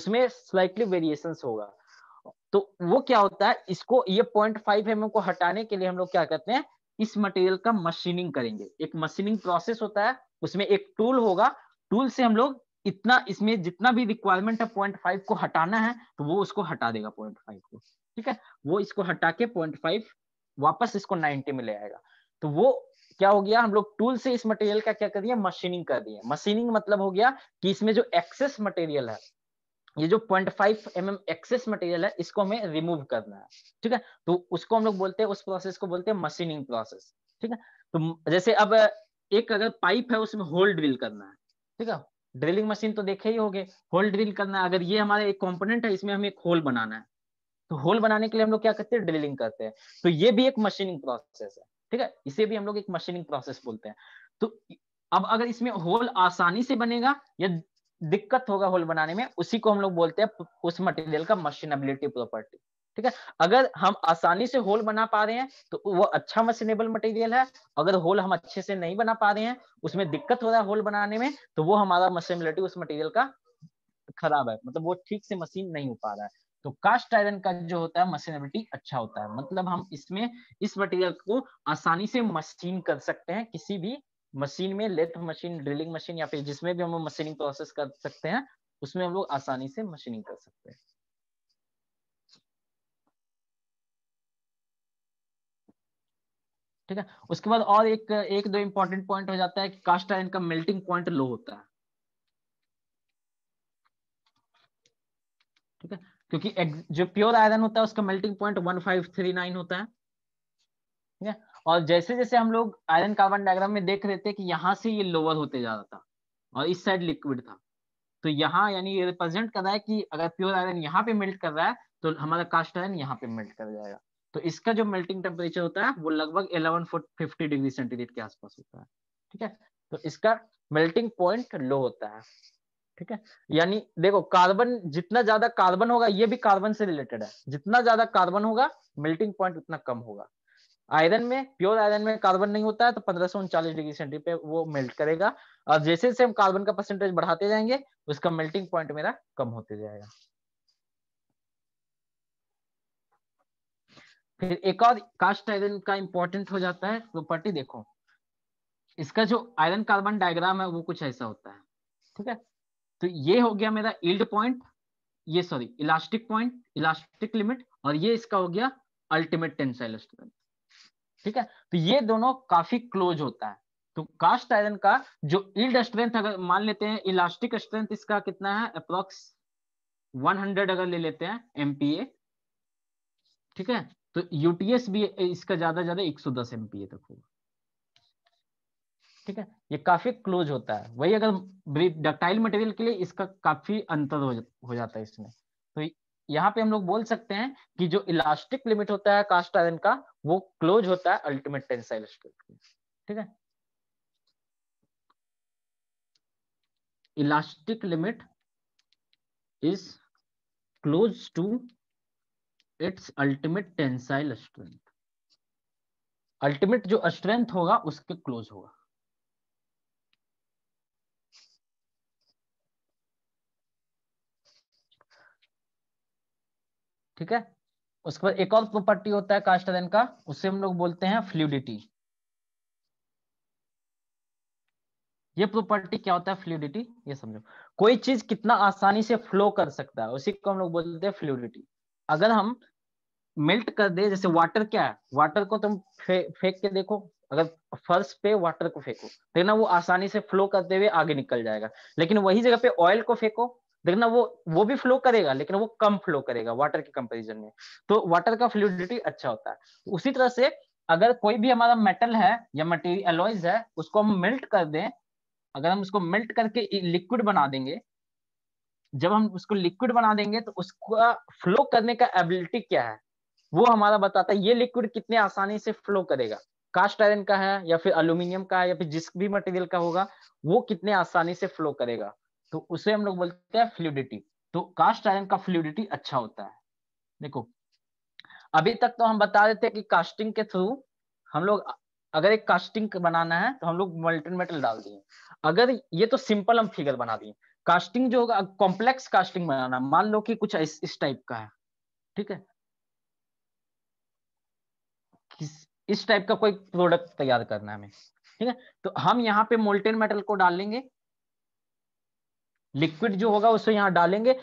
उसमें स्लाइटली वेरिएशन होगा तो वो क्या होता है इसको ये पॉइंट फाइव एम को हटाने के लिए हम लोग क्या करते हैं इस मटेरियल का मशीनिंग करेंगे एक मशीनिंग प्रोसेस होता है उसमें एक टूल होगा टूल से हम लोग इतना इसमें जितना भी रिक्वायरमेंट है पॉइंट फाइव को हटाना है तो वो उसको हटा देगा पॉइंट फाइव को ठीक है वो इसको हटा के पॉइंट फाइव वापस इसको नाइनटी में ले आएगा तो वो क्या हो गया हम लोग टूल से इस मटेरियल का क्या कर दिया मशीनिंग कर दिया मशीनिंग मतलब हो गया कि इसमें जो एक्सेस मटेरियल है ये जो 0.5 फाइव mm एक्सेस मटेरियल है इसको हमें रिमूव करना है ठीक है तो उसको हम लोग बोलते हैं उस प्रोसेस को बोलते हैं मशीनिंग प्रोसेस ठीक है तो जैसे अब एक अगर पाइप है उसमें होल ड्रिल करना है ठीक है ड्रिलिंग मशीन तो देखे ही होंगे होल ड्रिल करना अगर ये हमारा एक कंपोनेंट है इसमें हमें एक होल बनाना है तो होल बनाने के लिए हम लोग क्या करते हैं ड्रिलिंग करते हैं तो ये भी एक मशीनिंग प्रोसेस है ठीक है इसे भी हम लोग एक मशीनिंग प्रोसेस बोलते हैं तो अब अगर इसमें होल आसानी से बनेगा या दिक्कत होगा होल बनाने में उसी को हम लोग बोलते हैं उस मटेरियल का मशीनबिलिटी प्रॉपर्टी ठीक है अगर हम आसानी से होल बना पा रहे हैं तो वो अच्छा मशीनेबल मटेरियल है अगर होल हम अच्छे से नहीं बना पा रहे हैं उसमें दिक्कत हो रहा है होल बनाने में तो वो हमारा मशीनबिलिटी उस मटेरियल का खराब है मतलब वो ठीक से मशीन नहीं हो पा रहा है तो कास्ट आयरन का जो होता है मशीनबिलिटी अच्छा होता है मतलब हम इसमें इस मटेरियल को आसानी से मशीन कर सकते हैं किसी भी मशीन में लेथ मशीन ड्रिलिंग मशीन या फिर जिसमें भी हम मशीनिंग प्रोसेस कर सकते हैं उसमें हम लोग आसानी से मशीनिंग कर सकते हैं ठीक है उसके बाद और एक एक दो इंपॉर्टेंट पॉइंट हो जाता है कि कास्ट आयरन का मेल्टिंग पॉइंट लो होता है ठीक है क्योंकि जो प्योर आयरन होता है उसका मेल्टिंग पॉइंट नाइन होता है ठीक है और जैसे जैसे हम लोग आयरन कार्बन डायग्राम में देख रहे थे कि यहाँ से ये लोअर होते जा रहा था और इस साइड लिक्विड था तो यहाँ यानी ये रिप्रेजेंट कर रहा है कि अगर प्योर आयरन यहाँ पे मेल्ट कर रहा है तो हमारा कास्ट आयरन यहाँ पे मेल्ट कर जाएगा तो इसका जो मेल्टिंग टेम्परेचर होता है वो लगभग इलेवन फिफ्टी डिग्री सेंटीग्रेड के आसपास होता है ठीक है तो इसका मेल्टिंग पॉइंट लो होता है ठीक है यानी देखो कार्बन जितना ज्यादा कार्बन होगा ये भी कार्बन से रिलेटेड है जितना ज्यादा कार्बन होगा मेल्टिंग पॉइंट उतना कम होगा आयरन में प्योर आयरन में कार्बन नहीं होता है तो पंद्रह डिग्री सेंटी पे वो मेल्ट करेगा और जैसे जैसे हम कार्बन का परसेंटेज बढ़ाते जाएंगे उसका मेल्टिंग पॉइंट मेरा कम होते जाएगा फिर एक और कास्ट आयरन का इंपॉर्टेंट हो जाता है प्रॉपर्टी देखो इसका जो आयरन कार्बन डायग्राम है वो कुछ ऐसा होता है ठीक है तो ये हो गया मेरा इल्ड पॉइंट ये sorry elastic point elastic limit और ये इसका हो गया अल्टीमेट टेंसाइल स्ट्रेंथ ठीक है तो ये दोनों काफी क्लोज होता है तो कास्ट आयरन का जो इल्ड स्ट्रेंथ अगर मान लेते हैं इलास्टिक स्ट्रेंथ इसका कितना है अप्रोक्स 100 अगर ले लेते हैं एमपीए ठीक है तो यूटीएस भी इसका ज्यादा ज्यादा 110 एमपीए तक होगा ठीक है ये काफी क्लोज होता है वही अगर डक्टाइल मटेरियल के लिए इसका काफी अंतर हो, जा, हो जाता है इसमें तो यहाँ पे हम लोग बोल सकते हैं कि जो इलास्टिक लिमिट होता है कास्ट आयरन का वो क्लोज होता है अल्टीमेट टेंसाइल स्ट्रेंथ ठीक है elastic limit is close to its ultimate tensile strength ultimate जो स्ट्रेंथ होगा उसके क्लोज होगा ठीक है उसके बाद एक और प्रॉपर्टी होता है कास्ट एन का उसे हम लोग बोलते हैं फ्लूडिटी ये प्रॉपर्टी क्या होता है फ्लूडिटी ये समझो कोई चीज कितना आसानी से फ्लो कर सकता है उसी को हम लोग बोलते हैं फ्लूडिटी अगर हम मेल्ट कर दे जैसे वाटर क्या है वाटर को तुम फे, फेंक के देखो अगर फर्श पे वाटर को फेंको देखना तो वो आसानी से फ्लो करते हुए आगे निकल जाएगा लेकिन वही जगह पे ऑयल को फेंको देखना वो वो भी फ्लो करेगा लेकिन वो कम फ्लो करेगा वाटर के कंपेरिजन में तो वाटर का फ्लूडिटी अच्छा होता है उसी तरह से अगर कोई भी हमारा मेटल है या मटेरियल एलॉयज है उसको हम मेल्ट कर दें अगर हम उसको मेल्ट करके लिक्विड बना देंगे जब हम उसको लिक्विड बना देंगे तो उसका फ्लो करने का एबिलिटी क्या है वो हमारा बताता है ये लिक्विड कितने आसानी से फ्लो करेगा कास्ट आयरन का है या फिर अल्यूमिनियम का है या फिर जिस भी मटेरियल का होगा वो कितने आसानी से फ्लो करेगा तो उसे हम लोग बोलते हैं फ्लूडिटी तो कास्ट आयरन का फ्लूडिटी अच्छा होता है देखो अभी तक तो हम बता देते हैं कि कास्टिंग के थ्रू हम लोग अगर एक कास्टिंग बनाना है तो हम लोग मल्टन मेटल डाल दिए अगर ये तो सिंपल हम फिगर बना दिए कास्टिंग जो होगा कॉम्प्लेक्स कास्टिंग बनाना मान लो कि कुछ इस, इस टाइप का है ठीक है इस टाइप का कोई प्रोडक्ट तैयार करना है हमें ठीक है तो हम यहाँ पे मोल्टेन मेटल को डालेंगे लिक्विड जो होगा उसे यहाँ डालेंगे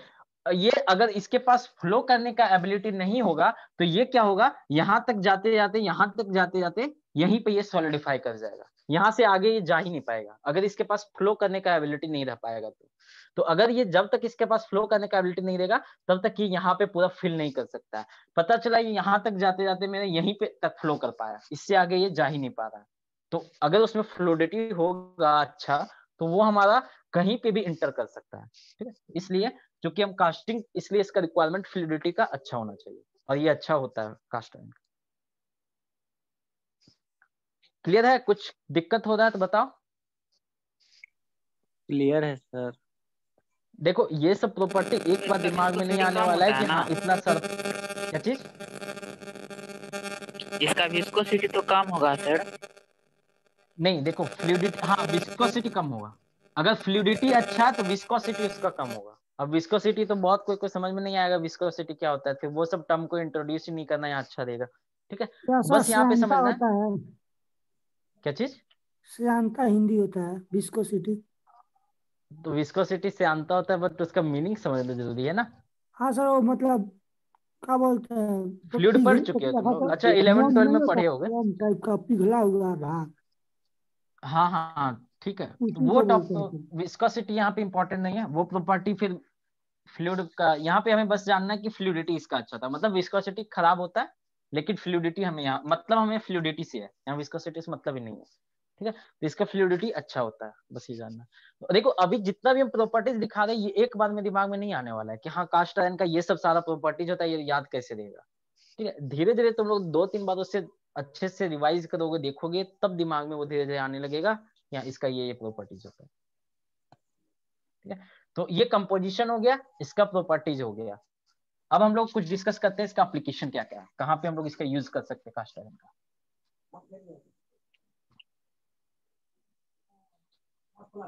ये अगर इसके पास फ्लो करने का एबिलिटी नहीं होगा तो ये क्या होगा यहां तक जाते जाते यहां तक जाते जाते यहीं पे ये सॉलिडिफाई कर जाएगा यहाँ से आगे ये जा ही नहीं पाएगा अगर इसके पास फ्लो करने का एबिलिटी नहीं रह पाएगा तो तो अगर ये जब तक इसके पास फ्लो करने का एबिलिटी नहीं रहेगा तब तक ये यहाँ पे पूरा फिल नहीं कर सकता है पता चला ये यहाँ तक जाते जाते मैंने यहीं पे तक फ्लो कर पाया इससे आगे ये जा ही नहीं पा रहा है तो अगर उसमें फ्लोडिटी होगा अच्छा तो वो हमारा कहीं पे भी इंटर कर सकता है ठीक है इसलिए क्योंकि हम कास्टिंग इसलिए इसका रिक्वायरमेंट फ्लूडिटी का अच्छा होना चाहिए और ये अच्छा होता है कास्टिंग क्लियर है कुछ दिक्कत हो रहा है तो बताओ क्लियर है सर देखो ये सब प्रॉपर्टी एक बार दिमाग में नहीं आने वाला है कि हाँ इतना सर क्या चीज इसका विस्कोसिटी तो कम होगा सर नहीं देखो फ्लूडिटी हाँ विस्कोसिटी कम होगा अगर फ्लूडिटी अच्छा है तो विस्कोसिटी उसका कम होगा अब विस्कोसिटी तो बहुत कोई कोई समझ में नहीं आएगा विस्कोसिटी क्या होता है फिर वो सब टर्म को इंट्रोड्यूस ही नहीं करना यहाँ अच्छा देगा ठीक है बस यहाँ पे समझना है क्या चीज श्रियांता हिंदी होता है विस्कोसिटी तो विस्कोसिटी से आंता होता है बट तो उसका मीनिंग समझ लो जरूरी है ना हाँ सर वो मतलब क्या बोलते हैं फ्लूइड तो पढ़ चुके हो तुम अच्छा तो इलेवन ट्वेल्व में पढ़े हो गए टाइप का पिघला हुआ भाग हाँ हाँ हाँ ठीक है तो वो टॉप विस्कोसिटी तो यहाँ पे इम्पोर्टेंट नहीं है वो प्रॉपर्टी फिर फ्लूड का यहाँ पे हमें बस जानना है कि फ्लूडिटी इसका अच्छा था मतलब विस्कोसिटी खराब होता है लेकिन फ्लूडिटी हमें यहाँ मतलब हमें फ्लूडिटी से है यहाँ विस्कोसिटी से मतलब ही नहीं है ठीक है तो इसका फ्लूडिटी अच्छा होता है बस ये जानना देखो अभी जितना भी हम प्रॉपर्टीज दिखा रहे हैं ये एक बार में दिमाग में नहीं आने वाला है कि हाँ कास्ट आयन का ये सब सारा प्रॉपर्टीज होता है ये याद कैसे रहेगा ठीक है धीरे धीरे तुम लोग दो तीन बार उससे अच्छे से रिवाइज करोगे देखोगे तब दिमाग में वो धीरे धीरे आने लगेगा या इसका ये ये प्रॉपर्टीज होता है ठीक है तो ये कंपोजिशन हो गया इसका प्रॉपर्टीज हो गया अब हम लोग कुछ डिस्कस करते हैं इसका एप्लीकेशन क्या क्या है कहाँ पे हम लोग इसका यूज कर सकते हैं कास्ट आयन का तो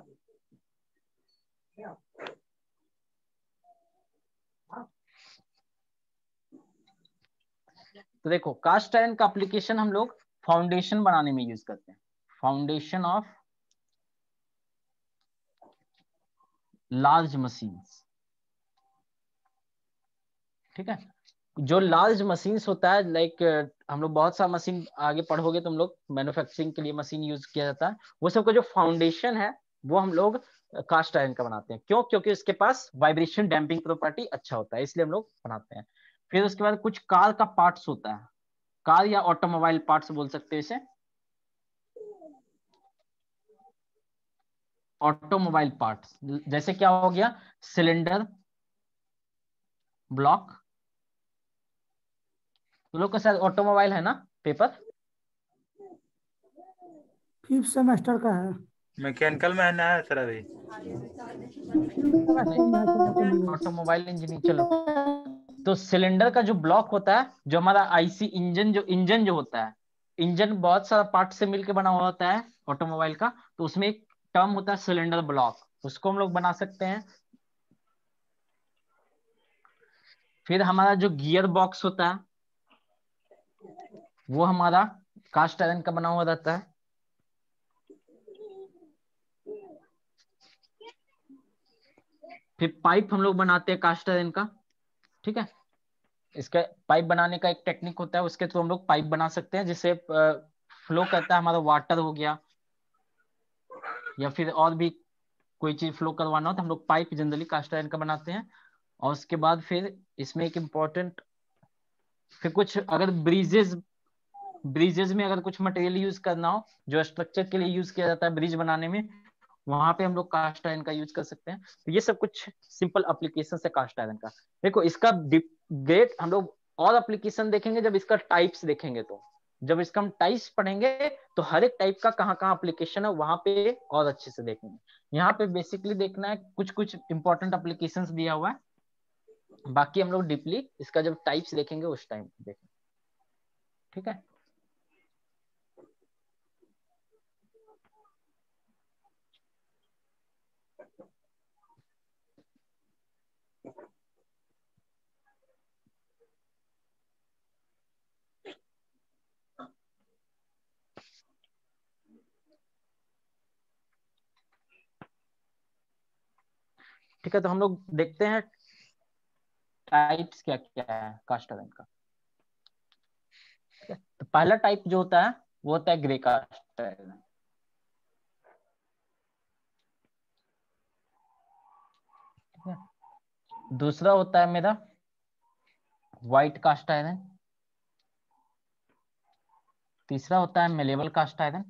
देखो कास्ट आयरन का एप्लीकेशन हम लोग फाउंडेशन बनाने में यूज करते हैं फाउंडेशन ऑफ लार्ज मशीन्स ठीक है जो लार्ज मशीन्स होता है लाइक हम लोग बहुत सा मशीन आगे पढ़ोगे तुम तो लोग मैन्युफैक्चरिंग के लिए मशीन यूज किया जाता है वो सबका जो फाउंडेशन है वो हम लोग कास्ट आयरन का बनाते हैं क्यों क्योंकि इसके पास वाइब्रेशन डैम्पिंग प्रॉपर्टी अच्छा होता है इसलिए हम लोग बनाते हैं फिर उसके बाद कुछ कार का पार्ट्स होता है कार या ऑटोमोबाइल पार्ट्स बोल सकते हैं इसे ऑटोमोबाइल पार्ट्स जैसे क्या हो गया सिलेंडर ब्लॉक लोग का शायद ऑटोमोबाइल है ना पेपर फिफ्थ सेमेस्टर का है मैकेनिकल में आना है सर अभी ऑटोमोबाइल इंजीनियर चलो तो सिलेंडर का जो ब्लॉक होता है जो हमारा आईसी इंजन जो इंजन जो होता है इंजन बहुत सारा पार्ट से मिलकर बना हुआ होता है ऑटोमोबाइल का तो उसमें एक टर्म होता है सिलेंडर ब्लॉक उसको हम लोग बना सकते हैं फिर हमारा जो गियर बॉक्स होता है वो हमारा कास्ट आयरन का बना हुआ रहता है फिर पाइप हम लोग बनाते हैं कास्टर इनका ठीक है इसके पाइप बनाने का एक टेक्निक होता है उसके थ्रू हम लोग पाइप बना सकते हैं जिससे फ्लो करता है हमारा वाटर हो गया या फिर और भी कोई चीज फ्लो करवाना हो तो हम लोग पाइप जनरली कास्टर इनका बनाते हैं और उसके बाद फिर इसमें एक इम्पोर्टेंट फिर कुछ अगर ब्रिजेस ब्रिजेस में अगर कुछ मटेरियल यूज करना हो जो स्ट्रक्चर के लिए यूज किया जाता है ब्रिज बनाने में वहां पे हम लोग कास्ट आयरन का यूज कर सकते हैं तो ये सब कुछ सिंपल अप्लीकेशन है कास्ट आयरन का देखो इसका ग्रेट हम लोग और अप्लीकेशन देखेंगे जब इसका टाइप्स देखेंगे तो जब इसका हम टाइप्स पढ़ेंगे तो हर एक टाइप का कहाँ कहाँ अप्लीकेशन है वहां पे और अच्छे से देखेंगे यहाँ पे बेसिकली देखना है कुछ कुछ इंपॉर्टेंट अप्लीकेशन दिया हुआ है बाकी हम लोग डीपली इसका जब टाइप्स देखेंगे उस टाइम देखेंगे ठीक है ठीक है तो हम लोग देखते हैं टाइप्स क्या क्या है कास्ट आयरन का तो पहला टाइप जो होता है वो होता है ग्रे कास्ट आयरन दूसरा होता है मेरा व्हाइट कास्ट आयरन तीसरा होता है मेलेबल कास्ट आयरन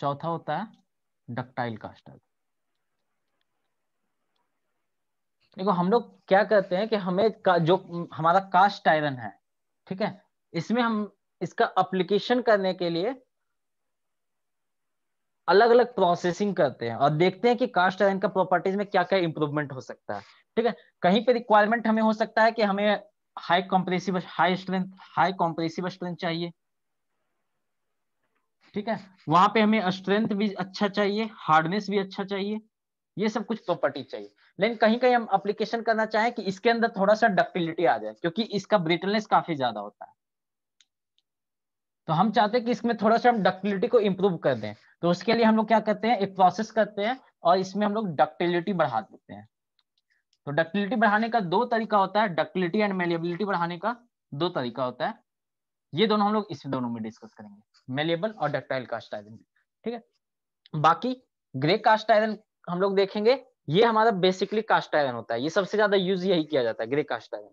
चौथा होता है डक्टाइल कास्टल देखो हम लोग क्या करते हैं कि हमें का, जो हमारा कास्ट आयरन है ठीक है इसमें हम इसका अप्लीकेशन करने के लिए अलग अलग प्रोसेसिंग करते हैं और देखते हैं कि कास्ट आयरन का प्रॉपर्टीज में क्या क्या इंप्रूवमेंट हो सकता है ठीक है कहीं पे रिक्वायरमेंट हमें हो सकता है कि हमें high compressive high strength high compressive strength चाहिए ठीक है वहां पे हमें स्ट्रेंथ भी अच्छा चाहिए हार्डनेस भी अच्छा चाहिए ये सब कुछ प्रॉपर्टी चाहिए लेकिन कहीं कहीं हम अप्लीकेशन करना चाहें कि इसके अंदर थोड़ा सा डक्टिलिटी आ जाए क्योंकि इसका ब्रिटलनेस काफी ज्यादा होता है तो हम चाहते हैं कि इसमें थोड़ा सा हम डक्टिलिटी को इम्प्रूव कर दें तो उसके लिए हम लोग क्या करते हैं एक प्रोसेस करते हैं और इसमें हम लोग डक्टिलिटी बढ़ा देते हैं तो डक्टिलिटी बढ़ाने का दो तरीका होता है डक्टिलिटी एंड मेलेबिलिटी बढ़ाने का दो तरीका होता है ये दोनों हम लोग इस दोनों में डिस्कस करेंगे मेलेबल और डक्टाइल कास्ट आयरन ठीक है बाकी ग्रे कास्ट आयरन हम लोग देखेंगे ये हमारा बेसिकली कास्ट आयरन होता है ये सबसे ज्यादा यूज यही किया जाता है ग्रे कास्ट आयरन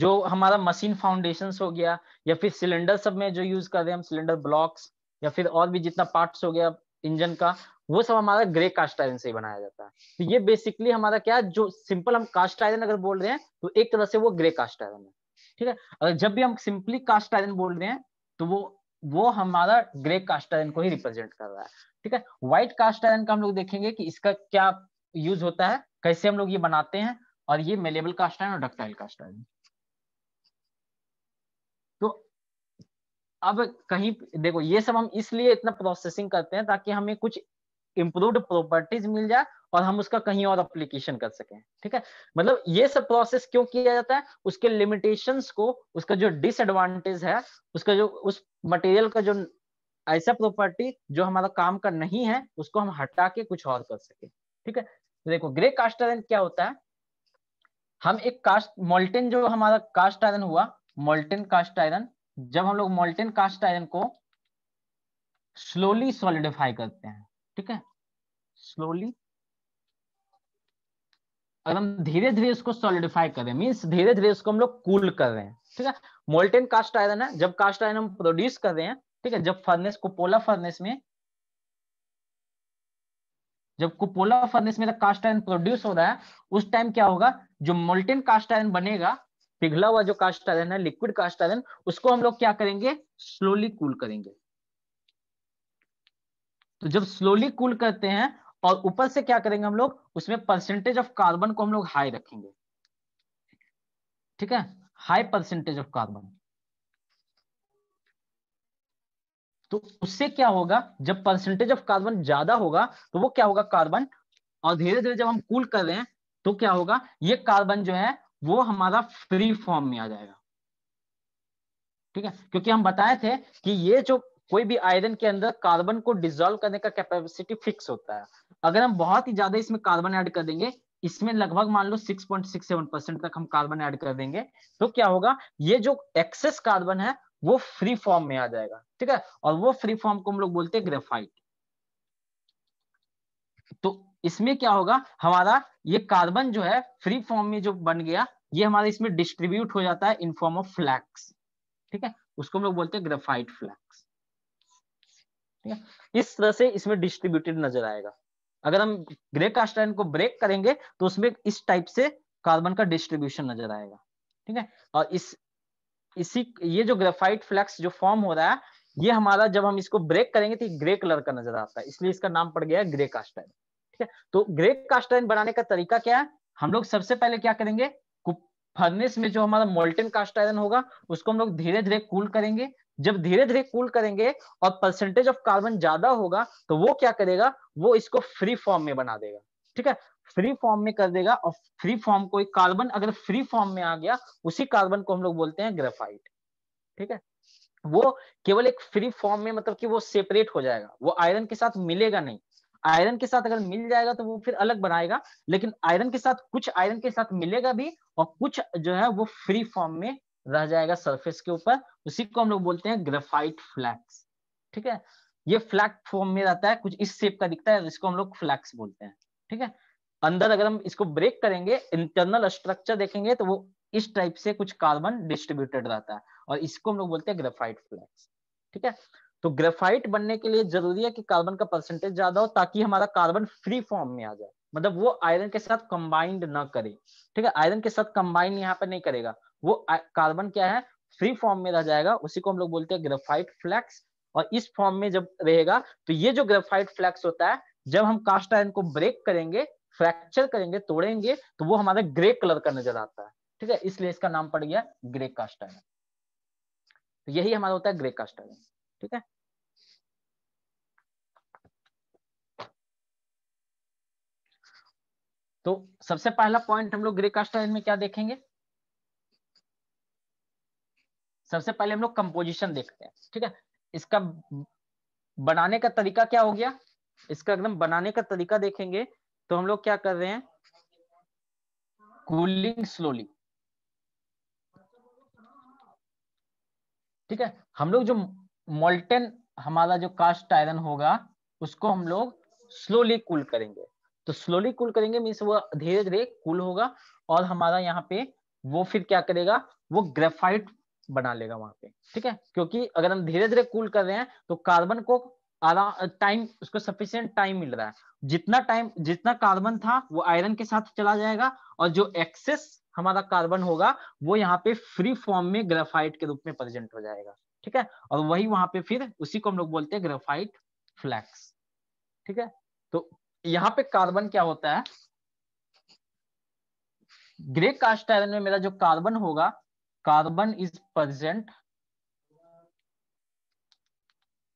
जो हमारा मशीन फाउंडेशन हो गया या फिर सिलेंडर सब में जो यूज कर रहे हैं हम सिलेंडर ब्लॉक्स या फिर और भी जितना पार्ट्स हो गया इंजन का वो सब हमारा ग्रे कास्ट आयरन से ही बनाया जाता है तो ये बेसिकली हमारा क्या जो सिंपल हम कास्ट आयरन अगर बोल रहे हैं तो एक तरह से वो ग्रे कास्ट आयरन है ठीक है अगर जब भी हम सिंपली कास्ट आयरन बोल रहे हैं तो वो वो हमारा ग्रे कास्ट आयरन को ही रिप्रेजेंट कर रहा है ठीक है व्हाइट कास्ट आयरन का हम लोग देखेंगे कि इसका क्या यूज होता है कैसे हम लोग ये बनाते हैं और ये मेलेबल कास्ट आयरन और डक्टाइल कास्ट आयरन तो अब कहीं देखो ये सब हम इसलिए इतना प्रोसेसिंग करते हैं ताकि हमें कुछ इम्प्रूव्ड प्रॉपर्टीज मिल जाए और हम उसका कहीं और अप्लीकेशन कर सकें ठीक है मतलब ये सब प्रोसेस क्यों किया जाता है उसके लिमिटेशंस को उसका जो डिसएडवांटेज है उसका जो उस मटेरियल का जो ऐसा प्रॉपर्टी जो हमारा काम का नहीं है उसको हम हटा के कुछ और कर सके ठीक है तो देखो ग्रे कास्ट आयरन क्या होता है हम एक कास्ट मोल्टेन जो हमारा कास्ट आयरन हुआ मोल्टेन कास्ट आयरन जब हम लोग मोल्टेन कास्ट आयरन को स्लोली सॉलिडिफाई करते हैं ठीक है स्लोली अगर हम धीरे धीरे इसको सॉलिडिफाई कर रहे हैं मीन्स धीरे धीरे इसको हम लोग कूल कर रहे हैं ठीक है मोल्टेन कास्ट आयरन है जब कास्ट आयरन हम प्रोड्यूस कर रहे हैं ठीक है जब फर्नेस कुपोला फर्नेस में जब कुपोला फर्नेस में कास्ट आयरन प्रोड्यूस हो रहा है उस टाइम क्या होगा जो मोल्टेन कास्ट आयरन बनेगा पिघला हुआ जो कास्ट आयरन है लिक्विड कास्ट आयरन उसको हम लोग क्या करेंगे स्लोली कूल करेंगे तो जब स्लोली कूल करते हैं और ऊपर से क्या करेंगे हम लोग उसमें परसेंटेज ऑफ कार्बन को हम लोग हाई रखेंगे ठीक है हाई परसेंटेज ऑफ कार्बन तो उससे क्या होगा जब परसेंटेज ऑफ कार्बन ज्यादा होगा तो वो क्या होगा कार्बन और धीरे धीरे जब हम कूल कर रहे हैं तो क्या होगा ये कार्बन जो है वो हमारा फ्री फॉर्म में आ जाएगा ठीक है क्योंकि हम बताए थे कि ये जो कोई भी आयरन के अंदर कार्बन को डिजोल्व करने का कैपेसिटी फिक्स होता है अगर हम बहुत ही ज्यादा इसमें कार्बन ऐड कर देंगे इसमें लगभग मान लो 6.67 परसेंट तक हम कार्बन ऐड कर देंगे तो क्या होगा ये जो एक्सेस कार्बन है वो फ्री फॉर्म में आ जाएगा ठीक है और वो फ्री फॉर्म को हम लोग बोलते हैं ग्रेफाइट तो इसमें क्या होगा हमारा ये कार्बन जो है फ्री फॉर्म में जो बन गया ये हमारा इसमें डिस्ट्रीब्यूट हो जाता है इन फॉर्म ऑफ फ्लैक्स ठीक है उसको हम लोग बोलते हैं ग्रेफाइट फ्लैक्स ठीक है इस तरह से इसमें डिस्ट्रीब्यूटेड नजर आएगा अगर हम ग्रे कास्ट आयरन को ब्रेक करेंगे तो उसमें इस टाइप से कार्बन का डिस्ट्रीब्यूशन नजर आएगा ठीक है और इस इसी ये जो ग्रेफाइट फ्लैक्स जो फॉर्म हो रहा है ये हमारा जब हम इसको ब्रेक करेंगे तो ग्रे कलर का नजर आता है इसलिए इसका नाम पड़ गया ग्रे कास्ट आयरन ठीक है तो ग्रे कास्ट आयरन बनाने का तरीका क्या है हम लोग सबसे पहले क्या करेंगे फर्नेस में जो हमारा मोल्टेन कास्ट आयरन होगा उसको हम लोग धीरे धीरे कूल करेंगे जब धीरे धीरे कूल करेंगे और परसेंटेज ऑफ कार्बन ज्यादा होगा तो वो क्या करेगा वो इसको फ्री फॉर्म में बना देगा ठीक है फ्री फॉर्म में कर देगा और फ्री फॉर्म को एक कार्बन अगर फ्री फॉर्म में आ गया उसी कार्बन को हम लोग बोलते हैं ग्रेफाइट ठीक है वो केवल एक फ्री फॉर्म में मतलब कि वो सेपरेट हो जाएगा वो आयरन के साथ मिलेगा नहीं आयरन के साथ अगर मिल जाएगा तो वो फिर अलग बनाएगा लेकिन आयरन के साथ कुछ आयरन के साथ मिलेगा भी और कुछ जो है वो फ्री फॉर्म में रह जाएगा सरफेस के ऊपर उसी को हम लोग बोलते हैं ग्रेफाइट फ्लैक्स ठीक है ये फ्लैक फॉर्म में रहता है कुछ इस शेप का दिखता है इसको हम लोग फ्लैक्स बोलते हैं ठीक है अंदर अगर हम इसको ब्रेक करेंगे इंटरनल स्ट्रक्चर देखेंगे तो वो इस टाइप से कुछ कार्बन डिस्ट्रीब्यूटेड रहता है और इसको हम लोग बोलते हैं ग्रेफाइट फ्लैक्स ठीक है तो ग्रेफाइट बनने के लिए जरूरी है कि कार्बन का परसेंटेज ज्यादा हो ताकि हमारा कार्बन फ्री फॉर्म में आ जाए मतलब वो आयरन के साथ कंबाइंड ना करे ठीक है आयरन के साथ कंबाइंड यहाँ पर नहीं करेगा वो कार्बन क्या है फ्री फॉर्म में रह जाएगा उसी को हम लोग बोलते हैं ग्रेफाइट फ्लैक्स और इस फॉर्म में जब रहेगा तो ये जो ग्रेफाइट फ्लैक्स होता है जब हम कास्ट आयरन को ब्रेक करेंगे फ्रैक्चर करेंगे तोड़ेंगे तो वो हमारा ग्रे कलर का नजर आता है ठीक है इसलिए इसका नाम पड़ गया ग्रे कास्ट आयरन तो यही हमारा होता है ग्रे कास्ट आयरन ठीक है तो सबसे पहला पॉइंट हम लोग ग्रे कास्ट आयरन में क्या देखेंगे सबसे पहले हम लोग कंपोजिशन देखते हैं ठीक है इसका बनाने का तरीका क्या हो गया इसका एकदम बनाने का तरीका देखेंगे तो हम लोग क्या कर रहे हैं कूलिंग स्लोली ठीक है हम लोग जो मोल्टेन हमारा जो कास्ट आयरन होगा उसको हम लोग स्लोली कूल करेंगे तो स्लोली कूल करेंगे मीन्स वो धीरे धीरे कूल होगा और हमारा यहाँ पे वो फिर क्या करेगा वो ग्रेफाइट बना लेगा वहां पे ठीक है क्योंकि अगर हम धीरे धीरे कूल कर रहे हैं तो कार्बन को आराम टाइम उसको सफिशियंट टाइम मिल रहा है जितना टाइम जितना कार्बन था वो आयरन के साथ चला जाएगा और जो एक्सेस हमारा कार्बन होगा वो यहाँ पे फ्री फॉर्म में ग्रेफाइट के रूप में प्रेजेंट हो जाएगा ठीक है और वही वहां पे फिर उसी को हम लोग बोलते हैं ग्रेफाइट फ्लैक्स ठीक है तो यहाँ पे कार्बन क्या होता है ग्रे कास्ट आयरन में मेरा जो कार्बन होगा carbon is present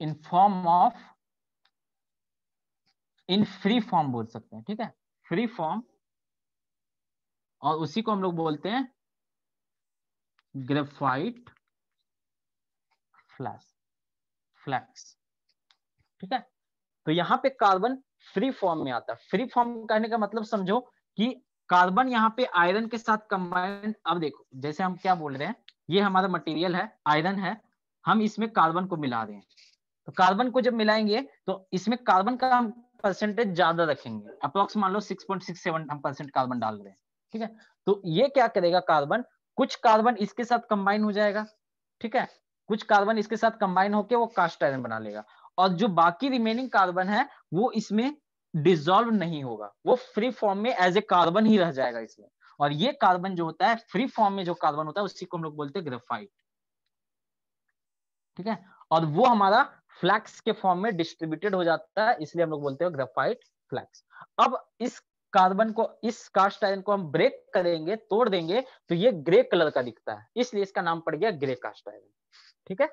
in form of in free form बोल सकते हैं ठीक है फ्री फॉर्म और उसी को हम लोग बोलते हैं ग्रेफाइट फ्लैश फ्लैक्स ठीक है तो यहां पे कार्बन फ्री फॉर्म में आता है फ्री फॉर्म कहने का मतलब समझो कि कार्बन यहाँ पे आयरन के साथ कंबाइन अब देखो जैसे हम क्या बोल रहे हैं ये हमारा मटेरियल है आयरन है हम इसमें कार्बन को मिला रहे हैं तो कार्बन को जब मिलाएंगे तो इसमें कार्बन का हम परसेंटेज ज्यादा रखेंगे अप्रोक्स मान लो सेवन हम परसेंट कार्बन डाल रहे हैं ठीक है तो ये क्या करेगा कार्बन कुछ कार्बन इसके साथ कंबाइन हो जाएगा ठीक है कुछ कार्बन इसके साथ कंबाइन होके वो कास्ट आयरन बना लेगा और जो बाकी रिमेनिंग कार्बन है वो इसमें डिजोल्व नहीं होगा वो फ्री फॉर्म में एज ए कार्बन ही रह जाएगा इसमें और ये कार्बन जो होता है फ्री फॉर्म में जो कार्बन होता है उसी को हम लोग बोलते हैं ग्रेफाइट ठीक है और वो हमारा फ्लैक्स के फॉर्म में डिस्ट्रीब्यूटेड हो जाता है इसलिए हम लोग बोलते हैं ग्रेफाइट फ्लैक्स अब इस कार्बन को इस कास्ट आयरन को हम ब्रेक करेंगे तोड़ देंगे तो ये ग्रे कलर का दिखता है इसलिए इसका नाम पड़ गया ग्रे कास्ट आयरन ठीक है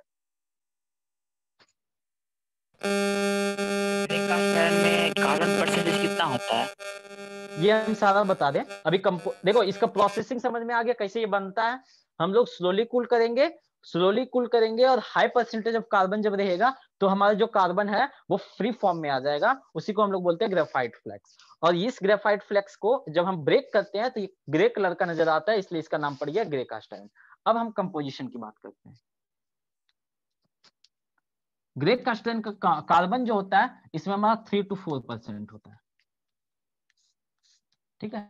होता है ये हम सारा बता दें अभी कंपो देखो इसका प्रोसेसिंग समझ में आ गया कैसे ये बनता है हम लोग स्लोली कूल करेंगे स्लोली कूल करेंगे और हाई परसेंटेज ऑफ कार्बन जब रहेगा तो हमारा जो कार्बन है वो फ्री फॉर्म में आ जाएगा उसी को हम लोग बोलते हैं ग्रेफाइट फ्लेक्स और इस ग्रेफाइट फ्लेक्स को जब हम ब्रेक करते हैं तो ये ग्रे कलर का नजर आता है इसलिए इसका नाम पड़ गया ग्रे कास्ट अब हम कंपोजिशन की बात करते हैं ग्रे कास्टन का कार्बन जो होता है इसमें हमारा थ्री टू फोर परसेंट होता है ठीक है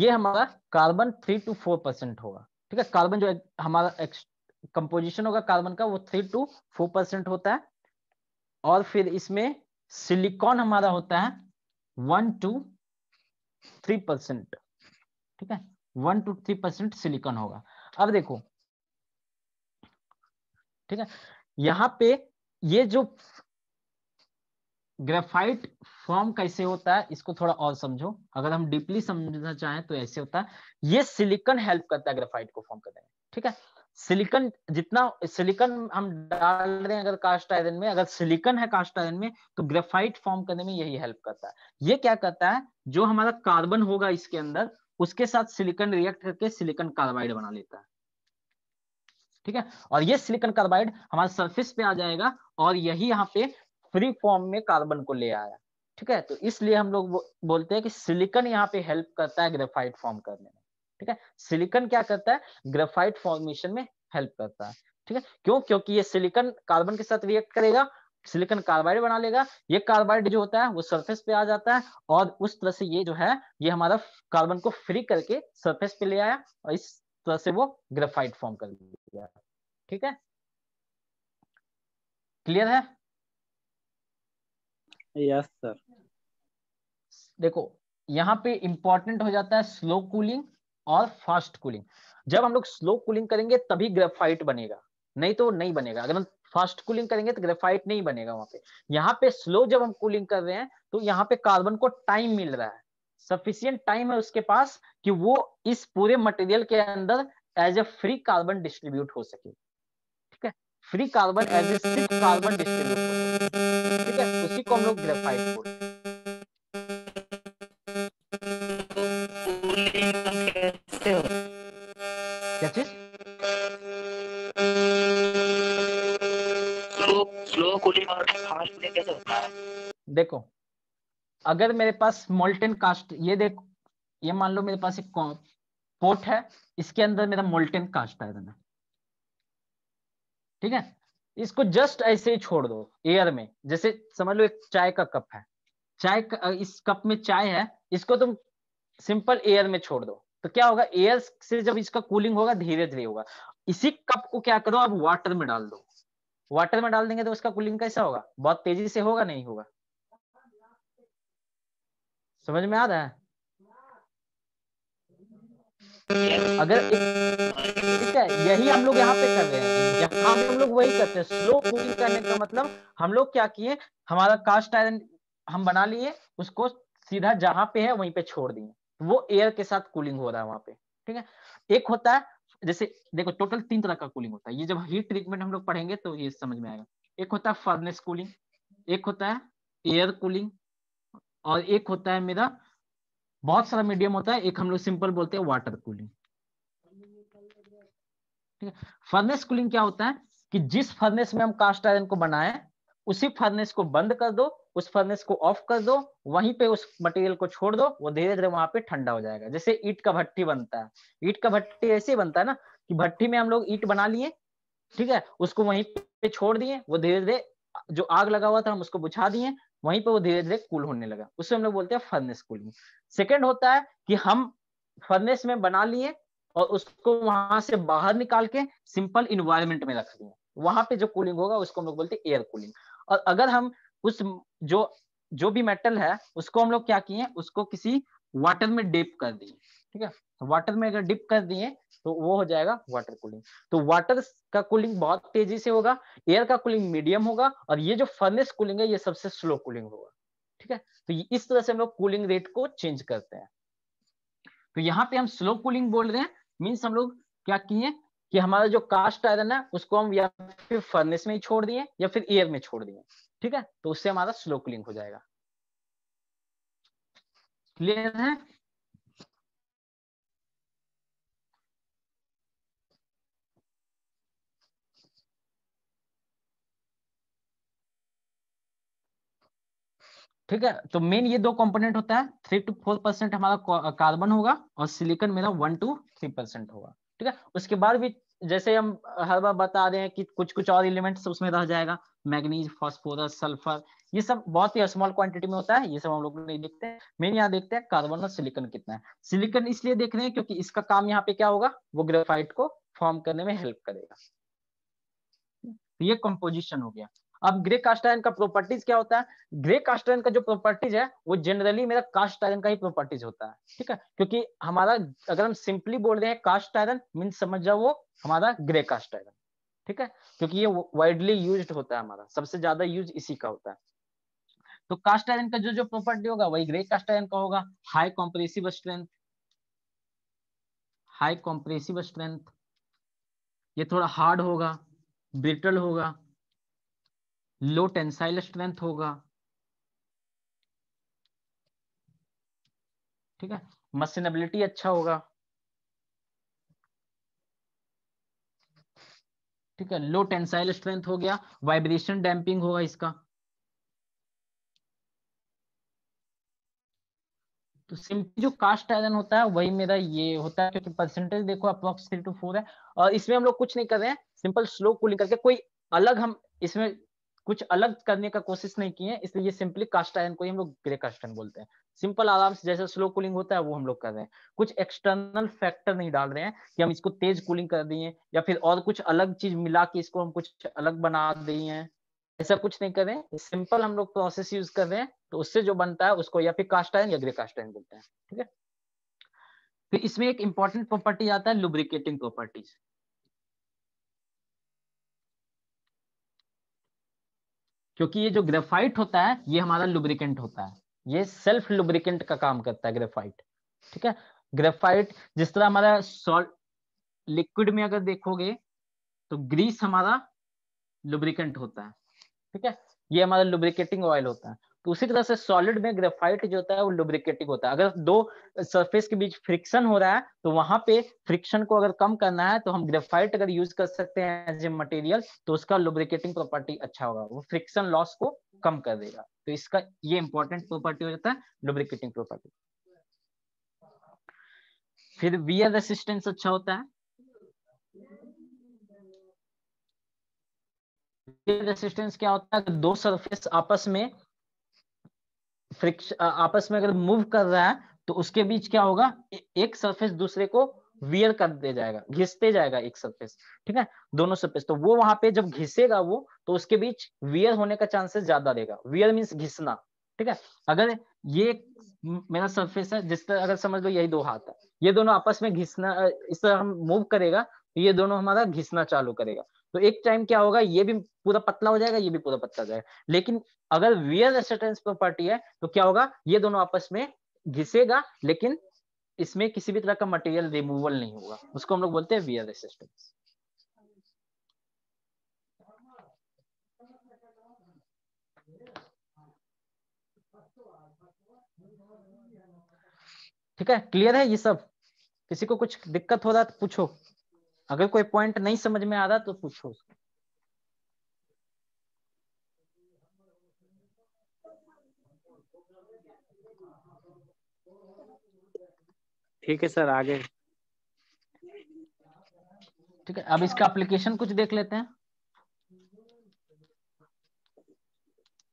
ये हमारा carbon three two four percent होगा ठीक है कार्बन जो हमारा कंपोजिशन होगा कार्बन का वो थ्री टू फोर परसेंट होता है और फिर इसमें सिलिकॉन हमारा होता है वन टू थ्री परसेंट ठीक है one two three percent silicon होगा अब देखो ठीक है यहाँ पे ये जो ग्रेफाइट फॉर्म कैसे होता है इसको थोड़ा और समझो अगर हम डीपली समझना चाहें तो ऐसे होता है ये सिलिकन हेल्प करता है ग्रेफाइट को फॉर्म करने में ठीक है सिलिकन जितना सिलिकन हम डाल रहे हैं अगर कास्ट आयरन में अगर सिलिकन है कास्ट आयरन में तो ग्रेफाइट फॉर्म करने में यही हेल्प करता है ये क्या करता है जो हमारा कार्बन होगा इसके अंदर उसके साथ सिलिकन रिएक्ट करके सिलिकन कार्बाइड बना लेता है ठीक है और ये सिलिकन कार्बाइड हमारे सरफेस पे आ जाएगा और यही यहाँ पे फ्री फॉर्म में कार्बन को ले आया ठीक है तो इसलिए हम लोग बो, बोलते हैं कि सिलिकन यहाँ पे हेल्प करता है ग्रेफाइट फॉर्म करने में ठीक है सिलिकन क्या करता है ग्रेफाइट फॉर्मेशन में हेल्प करता है ठीक है क्यों क्योंकि ये सिलिकन कार्बन के साथ रिएक्ट करेगा सिलिकन कार्बाइड बना लेगा ये कार्बाइड जो होता है वो सरफेस पे आ जाता है और उस तरह से ये जो है ये हमारा कार्बन को फ्री करके सरफेस पे ले आया और इस तरह तो से वो ग्रेफाइट फॉर्म कर दिया ठीक है क्लियर है यस सर देखो यहाँ पे इंपॉर्टेंट हो जाता है स्लो कूलिंग और फास्ट कूलिंग जब हम लोग स्लो कूलिंग करेंगे तभी ग्रेफाइट बनेगा नहीं तो नहीं बनेगा अगर हम फास्ट कूलिंग करेंगे तो ग्रेफाइट नहीं बनेगा वहां पे यहाँ पे स्लो जब हम कूलिंग कर रहे हैं तो यहाँ पे कार्बन को टाइम मिल रहा है सफिशियंट टाइम है उसके पास कि वो इस पूरे मटेरियल के अंदर as a free carbon distribute हो सके ठीक है फ्री कार्बन एज ए सिर्फ कार्बन डिस्ट्रीब्यूट हो सके ठीक है उसी को हम लोग ग्रेफाइट बोलते हैं क्या चीज देखो अगर मेरे पास मोल्टेन कास्ट ये देखो ये मान लो मेरे पास एक पोट है इसके अंदर मेरा मोल्टेन कास्ट आयरन है ठीक है इसको जस्ट ऐसे ही छोड़ दो एयर में जैसे समझ लो एक चाय का कप है चाय का, इस कप में चाय है इसको तुम सिंपल एयर में छोड़ दो तो क्या होगा एयर से जब इसका कूलिंग होगा धीरे धीरे होगा इसी कप को क्या करो आप वाटर में डाल दो वाटर में डाल देंगे तो उसका कूलिंग कैसा होगा बहुत तेजी से होगा नहीं होगा समझ में आ रहा है अगर ठीक है यही हम लोग यहाँ पे कर रहे हैं हम लोग वही करते हैं स्लो कूलिंग करने का मतलब हम लोग क्या किए हमारा कास्ट आयरन हम बना लिए उसको सीधा जहां पे है वहीं पे छोड़ दिए वो एयर के साथ कूलिंग हो रहा है वहां पे ठीक है एक होता है जैसे देखो टोटल तीन तरह का कूलिंग होता है ये जब हीट ट्रीटमेंट हम लोग पढ़ेंगे तो ये समझ में आएगा एक होता है फर्नेस कूलिंग एक होता है एयर कूलिंग और एक होता है मेरा बहुत सारा मीडियम होता है एक हम लोग सिंपल बोलते हैं वाटर कूलिंग ठीक है फर्नेस कूलिंग क्या होता है कि जिस फर्नेस में हम कास्ट आयरन को बनाए उसी फर्नेस को बंद कर दो उस फर्नेस को ऑफ कर दो वहीं पे उस मटेरियल को छोड़ दो वो धीरे धीरे वहां पे ठंडा हो जाएगा जैसे ईट का भट्टी बनता है ईट का भट्टी ऐसे बनता है ना कि भट्टी में हम लोग ईट बना लिए ठीक है उसको वहीं पे छोड़ दिए वो धीरे धीरे जो आग लगा हुआ था हम उसको बुझा दिए वहीं पर वो धीरे धीरे कूल होने लगा उसे हम लोग बोलते हैं फर्नेस कूलिंग सेकेंड होता है कि हम फर्नेस में बना लिए और उसको वहां से बाहर निकाल के सिंपल इन्वायरमेंट में रख दिए वहां पे जो कूलिंग होगा उसको हम लोग बोलते हैं एयर कूलिंग और अगर हम उस जो जो भी मेटल है उसको हम लोग क्या किए उसको किसी वाटर में डिप कर दिए ठीक है वाटर तो में अगर डिप कर दिए तो वो हो जाएगा वाटर कूलिंग तो वाटर का कूलिंग बहुत तेजी से होगा एयर का कूलिंग मीडियम होगा और ये जो फर्नेस कूलिंग है ये सबसे स्लो कूलिंग होगा ठीक है तो इस तरह से हम लोग कूलिंग रेट को चेंज करते हैं तो यहाँ पे हम स्लो कूलिंग बोल रहे हैं मीन्स हम लोग क्या किए कि हमारा जो कास्ट आयरन है उसको हम या फिर फर्नेस में ही छोड़ दिए या फिर एयर में छोड़ दिए ठीक है तो उससे हमारा स्लो कूलिंग हो जाएगा क्लियर है ठीक है तो मेन ये दो कंपोनेंट होता है थ्री टू फोर परसेंट हमारा कार्बन होगा और सिलिकॉन मेरा वन टू थ्री परसेंट होगा ठीक है उसके बाद भी जैसे हम हर बार बता रहे हैं कि कुछ कुछ और एलिमेंट्स उसमें रह जाएगा मैग्नीज फॉस्फोरस सल्फर ये सब बहुत ही स्मॉल क्वांटिटी में होता है ये सब हम लोग नहीं देखते हैं मेन यहाँ देखते हैं कार्बन और सिलिकन कितना है सिलिकन इसलिए देख रहे हैं क्योंकि इसका काम यहाँ पे क्या होगा वो ग्रेफाइट को फॉर्म करने में हेल्प करेगा ये कंपोजिशन हो गया अब ग्रे कास्ट आयरन का प्रॉपर्टीज क्या होता है ग्रे कास्ट आयरन का जो प्रॉपर्टीज है वो जनरली मेरा कास्ट आयरन का ही प्रॉपर्टीज होता है ठीक है क्योंकि हमारा अगर हम सिंपली बोल रहे हैं कास्ट आयरन मीन समझ जाओ वो हमारा ग्रे कास्ट आयरन ठीक है क्योंकि ये वाइडली यूज होता है हमारा सबसे ज्यादा यूज इसी का होता है तो कास्ट आयरन का जो जो प्रॉपर्टी होगा वही ग्रे कास्ट आयरन का होगा high compressive strength high compressive strength ये थोड़ा हार्ड होगा ब्रिटल होगा लो टेंसाइल स्ट्रेंथ होगा ठीक है मशीनबिलिटी अच्छा होगा ठीक है लो टेंसाइल स्ट्रेंथ हो गया वाइब्रेशन डैम्पिंग होगा इसका तो सिंपली जो कास्ट आयरन होता है वही मेरा ये होता है क्योंकि परसेंटेज देखो अप्रोक्स थ्री टू फोर है और इसमें हम लोग कुछ नहीं कर रहे हैं सिंपल स्लो कूलिंग करके कोई अलग हम इसमें कुछ अलग करने का कोशिश नहीं किए इसलिए सिंपली कास्ट आयन को ही हम लोग ग्रे कास्ट आयन बोलते हैं सिंपल आराम से जैसे स्लो कूलिंग होता है वो हम लोग कर रहे हैं कुछ एक्सटर्नल फैक्टर नहीं डाल रहे हैं कि हम इसको तेज कूलिंग कर दिए या फिर और कुछ अलग चीज मिला के इसको हम कुछ अलग बना दिए हैं ऐसा कुछ नहीं कर रहे हैं सिंपल हम लोग प्रोसेस यूज कर रहे हैं तो उससे जो बनता है उसको या फिर कास्ट आयन या ग्रे कास्ट आयन बोलते हैं ठीक है फिर तो इसमें एक इंपॉर्टेंट प्रॉपर्टी आता है लुब्रिकेटिंग प्रॉपर्टीज क्योंकि ये जो ग्रेफाइट होता है ये हमारा लुब्रिकेंट होता है ये सेल्फ लुब्रिकेंट का काम करता है ग्रेफाइट ठीक है ग्रेफाइट जिस तरह हमारा सॉल्ट लिक्विड में अगर देखोगे तो ग्रीस हमारा लुब्रिकेंट होता है ठीक है ये हमारा लुब्रिकेटिंग ऑयल होता है तो उसी तरह से सॉलिड में ग्रेफाइट जो होता है वो लुब्रिकेटिंग होता है अगर दो सरफेस के बीच फ्रिक्शन हो रहा है तो वहां पे फ्रिक्शन को अगर कम करना है तो हम ग्रेफाइट अगर यूज कर सकते हैं एज ए मटेरियल तो उसका लुब्रिकेटिंग प्रॉपर्टी अच्छा होगा वो फ्रिक्शन लॉस को कम कर देगा तो इसका ये इंपॉर्टेंट प्रॉपर्टी हो जाता है लुब्रिकेटिंग प्रॉपर्टी फिर वियर रेसिस्टेंस अच्छा होता है रेसिस्टेंस क्या होता है दो सरफेस आपस में फ्रिक्श आपस में अगर मूव कर रहा है तो उसके बीच क्या होगा एक सरफेस दूसरे को वियर कर दे जाएगा घिसते जाएगा एक सरफेस ठीक है दोनों सरफेस तो वो वहां पे जब घिसेगा वो तो उसके बीच वियर होने का चांसेस ज्यादा रहेगा वियर मीन्स घिसना ठीक है अगर ये मेरा सरफेस है जिस तरह अगर समझ लो यही दो हाथ है ये दोनों आपस में घिसना इस तरह हम मूव करेगा तो ये दोनों हमारा घिसना चालू करेगा तो एक टाइम क्या होगा ये भी पूरा पतला हो जाएगा ये भी पूरा पतला हो जाएगा लेकिन अगर वियर एक्सेप्टेंस प्रॉपर्टी है तो क्या होगा ये दोनों आपस में घिसेगा लेकिन इसमें किसी भी तरह का मटेरियल रिमूवल नहीं होगा उसको हम लोग बोलते हैं वियर रेसिस्टेंस ठीक है क्लियर है ये सब किसी को कुछ दिक्कत हो रहा है तो पूछो अगर कोई पॉइंट नहीं समझ में आ रहा तो पूछो उसको ठीक है सर आगे ठीक है अब इसका एप्लीकेशन कुछ देख लेते हैं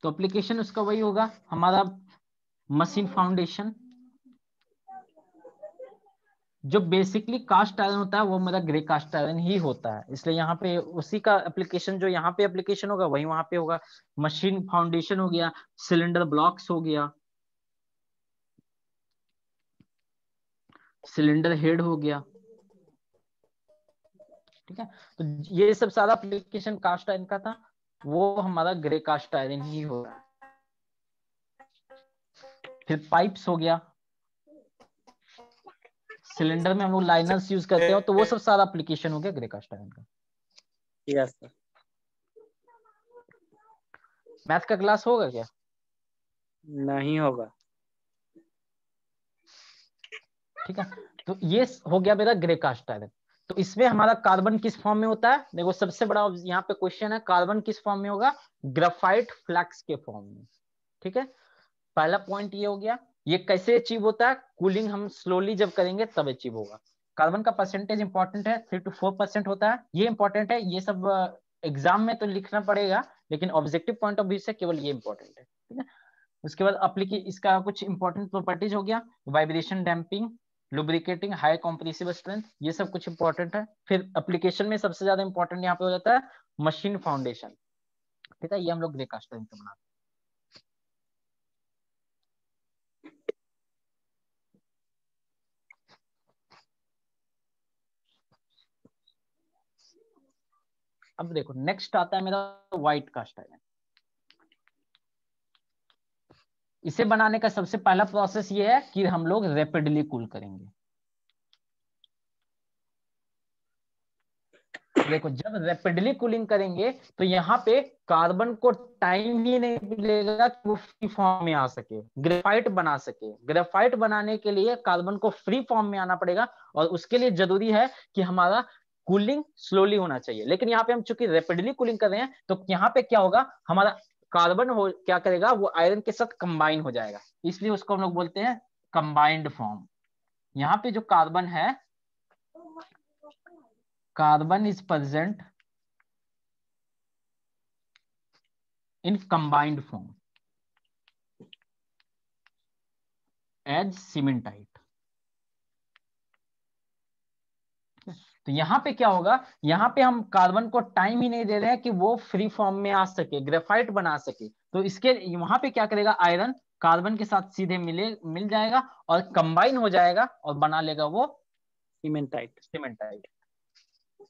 तो एप्लीकेशन उसका वही होगा हमारा मशीन फाउंडेशन जो बेसिकली कास्ट आयरन होता है वो मेरा ग्रे कास्ट आयरन ही होता है इसलिए यहाँ पे उसी का एप्लीकेशन जो यहाँ पे एप्लीकेशन होगा वही वहां पे होगा मशीन फाउंडेशन हो गया सिलेंडर ब्लॉक्स हो गया सिलेंडर हेड हो गया ठीक है तो ये सब सारा एप्लीकेशन कास्ट आयरन का था वो हमारा ग्रे कास्ट आयरन ही होगा फिर पाइप्स हो गया सिलेंडर में हम लोग लाइनर्स यूज करते हैं तो वो सब सारा एप्लीकेशन हो गया ग्रे कास्ट आयरन का यस सर मैथ का क्लास होगा क्या नहीं होगा ठीक है तो ये हो गया मेरा ग्रे कास्ट आयरन तो इसमें हमारा कार्बन किस फॉर्म में होता है देखो सबसे बड़ा यहाँ पे क्वेश्चन है कार्बन किस फॉर्म में होगा ग्रेफाइट फ्लैक्स के फॉर्म में ठीक है पहला पॉइंट ये हो गया ये कैसे अचीव होता है कूलिंग हम स्लोली जब करेंगे तब अचीव होगा कार्बन का परसेंटेज इंपॉर्टेंट है थ्री टू फोर परसेंट होता है ये इंपॉर्टेंट है ये सब एग्जाम में तो लिखना पड़ेगा लेकिन ऑब्जेक्टिव पॉइंट ऑफ व्यू से केवल ये इंपॉर्टेंट है ठीक है उसके बाद अप्लीके इसका कुछ इंपॉर्टेंट प्रॉपर्टीज हो गया vibration damping lubricating high compressive strength ये सब कुछ इंपॉर्टेंट है फिर अप्लीकेशन में सबसे ज्यादा इंपॉर्टेंट यहाँ पे हो जाता है मशीन फाउंडेशन ठीक है ये हम लोग ग्रे बनाते हैं अब देखो नेक्स्ट आता है मेरा व्हाइट कास्ट आयरन इसे बनाने का सबसे पहला प्रोसेस ये है कि हम लोग रेपिडली कूल करेंगे देखो जब रेपिडली कूलिंग करेंगे तो यहाँ पे कार्बन को टाइम ही नहीं मिलेगा कि वो फ्री फॉर्म में आ सके ग्रेफाइट बना सके ग्रेफाइट बनाने के लिए कार्बन को फ्री फॉर्म में आना पड़ेगा और उसके लिए जरूरी है कि हमारा कूलिंग स्लोली होना चाहिए लेकिन यहाँ पे हम चूंकि रेपिडली कूलिंग कर रहे हैं तो यहाँ पे क्या होगा हमारा कार्बन हो क्या करेगा वो आयरन के साथ कंबाइन हो जाएगा इसलिए उसको हम लोग बोलते हैं कंबाइंड फॉर्म यहाँ पे जो कार्बन है carbon is present in combined form as cementite तो यहाँ पे क्या होगा यहाँ पे हम कार्बन को टाइम ही नहीं दे रहे हैं कि वो फ्री फॉर्म में आ सके ग्रेफाइट बना सके तो इसके वहां पे क्या करेगा आयरन कार्बन के साथ सीधे मिले मिल जाएगा और कंबाइन हो जाएगा और बना लेगा वो सीमेंटाइट सीमेंटाइट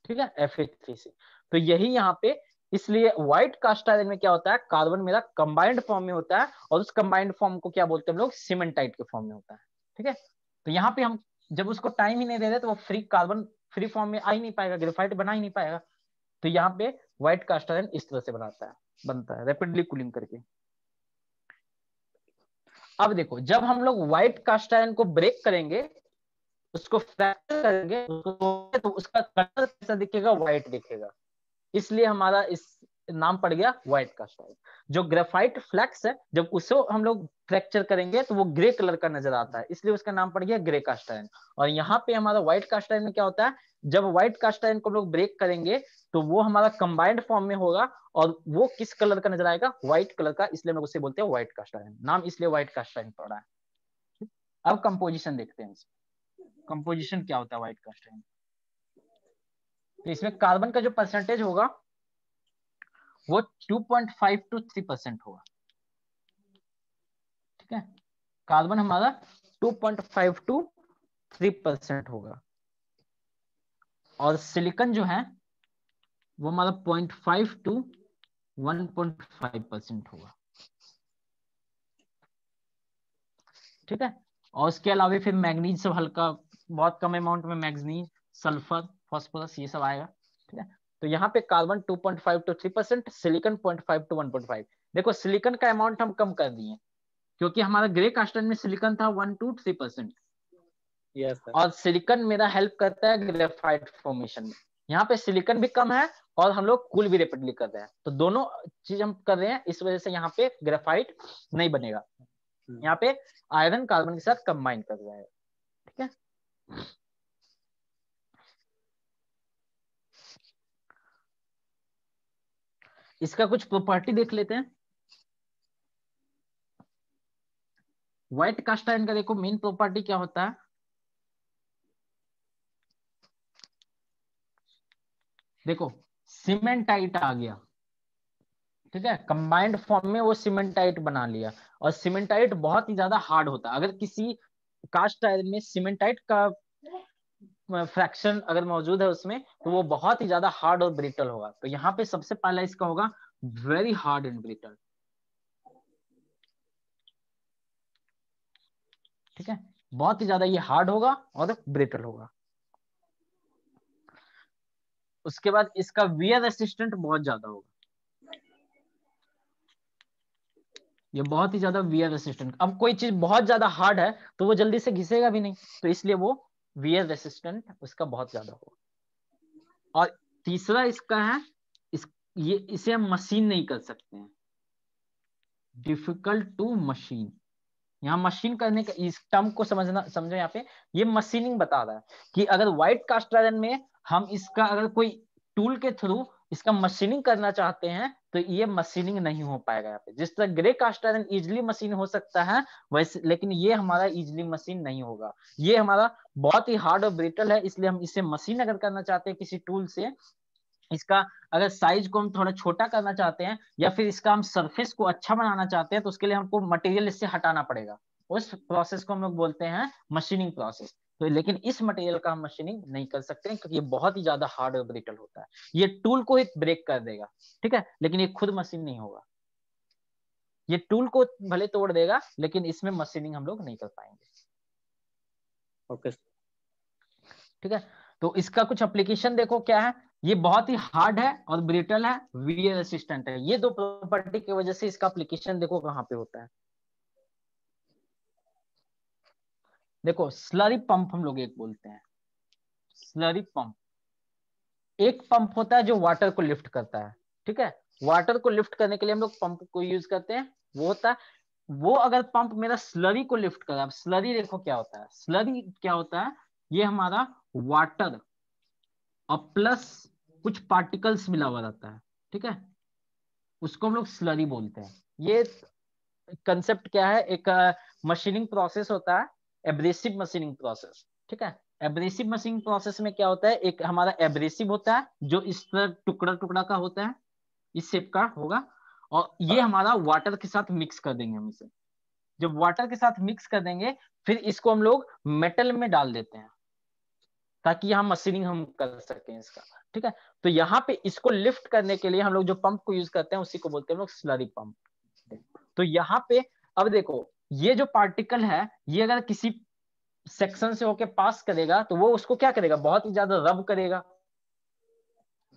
ठीक है एफ से तो यही यहाँ पे इसलिए व्हाइट कास्ट आयरन में क्या होता है कार्बन मेरा कंबाइंड फॉर्म में होता है और उस कंबाइंड फॉर्म को क्या बोलते हैं लोग सीमेंटाइट के फॉर्म में होता है ठीक है तो यहाँ पे हम जब उसको टाइम ही नहीं दे रहे तो वो फ्री कार्बन फ्री फॉर्म में आ ही नहीं पाएगा ग्रेफाइट बना ही नहीं पाएगा तो यहाँ पे व्हाइट कास्ट आयरन इस तरह से बनाता है बनता है रेपिडली कूलिंग करके अब देखो जब हम लोग व्हाइट कास्ट आयरन को ब्रेक करेंगे उसको फ्रैक्चर करेंगे तो उसका कलर कैसा दिखेगा व्हाइट दिखेगा इसलिए हमारा इस नाम पड़ गया व्हाइट का आयरन जो ग्रेफाइट फ्लैक्स है जब उसे हम लोग फ्रैक्चर करेंगे तो वो ग्रे कलर का नजर आता है इसलिए उसका नाम पड़ गया ग्रे कास्ट और यहाँ पे हमारा व्हाइट कास्टाइन में क्या होता है जब व्हाइट कास्टाइन को हम लोग ब्रेक करेंगे तो वो हमारा कंबाइंड फॉर्म में होगा और वो किस कलर का नजर आएगा व्हाइट कलर का इसलिए हम उसे बोलते हैं व्हाइट कास्टाइन नाम इसलिए व्हाइट कास्टाइन पड़ रहा है अब कंपोजिशन देखते हैं कंपोजिशन क्या होता है व्हाइट कास्टाइन तो इसमें कार्बन का जो परसेंटेज होगा वो 2.5 टू 3 परसेंट होगा ठीक है कार्बन हमारा 2.5 टू 3 परसेंट होगा और सिलिकन जो है वो हमारा 0.5 टू 1.5 परसेंट होगा ठीक है और उसके अलावा फिर मैग्नीज सब हल्का बहुत कम अमाउंट में मैग्नीज सल्फर फॉस्फोरस ये सब आएगा ठीक है तो यहाँ पे carbon 2.5 two three percent silicon 0.5 two 1.5 देखो सिलिकन का अमाउंट हम कम कर दिए क्योंकि हमारा ग्रे कास्टन में सिलिकन था वन टू थ्री परसेंट और सिलिकन मेरा हेल्प करता है ग्रेफाइट फॉर्मेशन में यहाँ पे सिलिकन भी कम है और हम लोग कूल भी रेपिडली कर रहे हैं तो दोनों चीज हम कर रहे हैं इस वजह से यहाँ पे ग्रेफाइट नहीं बनेगा hmm. यहाँ पे आयरन कार्बन के साथ कंबाइन कर रहे हैं ठीक है इसका कुछ प्रॉपर्टी देख लेते हैं व्हाइट कास्ट आयन का देखो मेन प्रॉपर्टी क्या होता है देखो सीमेंटाइट आ गया ठीक है कंबाइंड फॉर्म में वो सीमेंटाइट बना लिया और सीमेंटाइट बहुत ही ज्यादा हार्ड होता है अगर किसी कास्ट आयरन में सीमेंटाइट का फ्रैक्शन मतलब अगर मौजूद है उसमें तो वो बहुत ही ज्यादा हार्ड और ब्रिटल होगा तो यहाँ पे सबसे पहला इसका होगा वेरी हार्ड एंड ब्रिटल ठीक है बहुत ही ज्यादा ये हार्ड होगा और ब्रिटल होगा उसके बाद इसका वियर रेसिस्टेंट बहुत ज्यादा होगा ये बहुत ही ज्यादा वियर रेसिस्टेंट अब कोई चीज बहुत ज्यादा हार्ड है तो वो जल्दी से घिसेगा भी नहीं तो इसलिए वो वियर रेसिस्टेंट उसका बहुत ज्यादा होगा और तीसरा इसका है इस ये इसे हम मशीन नहीं कर सकते हैं डिफिकल्ट टू मशीन यहाँ मशीन करने का इस टर्म को समझना समझो यहाँ पे ये मशीनिंग बता रहा है कि अगर व्हाइट कास्ट में हम इसका अगर कोई टूल के थ्रू इसका मशीनिंग करना चाहते हैं तो ये मशीनिंग नहीं हो पाएगा यहाँ पे जिस तरह grey cast iron easily machine हो सकता है वैसे लेकिन ये हमारा इजिली मशीन नहीं होगा ये हमारा बहुत ही हार्ड और ब्रिटल है इसलिए हम इसे मशीन अगर करना चाहते हैं किसी टूल से इसका अगर साइज को हम थोड़ा छोटा करना चाहते हैं या फिर इसका हम सरफेस को अच्छा बनाना चाहते हैं तो उसके लिए हमको मटेरियल इससे हटाना पड़ेगा उस प्रोसेस को हम लोग बोलते हैं मशीनिंग प्रोसेस तो लेकिन इस मटेरियल का हम मशीनिंग नहीं कर सकते हैं क्योंकि ये बहुत ही ज्यादा हार्ड और ब्रिटल होता है ये टूल को ही ब्रेक कर देगा ठीक है लेकिन ये खुद मशीन नहीं होगा ये टूल को भले तोड़ देगा लेकिन इसमें मशीनिंग हम लोग नहीं कर पाएंगे ओके ठीक है तो इसका कुछ अप्लीकेशन देखो क्या है ये बहुत ही हार्ड है और ब्रिटल है वीएल असिस्टेंट है ये दो प्रॉपर्टी की वजह से इसका अप्लीकेशन देखो कहाँ पे होता है देखो स्लरी पंप हम लोग एक बोलते हैं स्लरी पंप एक पंप होता है जो वाटर को लिफ्ट करता है ठीक है वाटर को लिफ्ट करने के लिए हम लोग पंप को यूज करते हैं वो होता है वो अगर पंप मेरा स्लरी को लिफ्ट कर स्लरी देखो क्या होता है स्लरी क्या होता है ये हमारा वाटर और प्लस कुछ पार्टिकल्स मिला हुआ रहता है ठीक है उसको हम लोग स्लरी बोलते हैं ये कंसेप्ट क्या है एक मशीनिंग uh, प्रोसेस होता है एब्रेसिव मशीनिंग प्रोसेस ठीक है एब्रेसिव मशीनिंग प्रोसेस में क्या होता है एक हमारा एब्रेसिव होता है जो इस तरह टुकड़ा टुकड़ा का होता है इस शेप का होगा और ये हाँ। हमारा वाटर के साथ मिक्स कर देंगे हम इसे जब वाटर के साथ मिक्स कर देंगे फिर इसको हम लोग मेटल में डाल देते हैं ताकि यहाँ मशीनिंग हम कर सकें इसका ठीक है तो यहाँ पे इसको लिफ्ट करने के लिए हम लोग जो पंप को यूज करते हैं उसी को बोलते हैं हम लोग स्लरी पंप तो यहाँ पे अब देखो ये जो पार्टिकल है ये अगर किसी सेक्शन से होके पास करेगा तो वो उसको क्या करेगा बहुत ही ज्यादा रब करेगा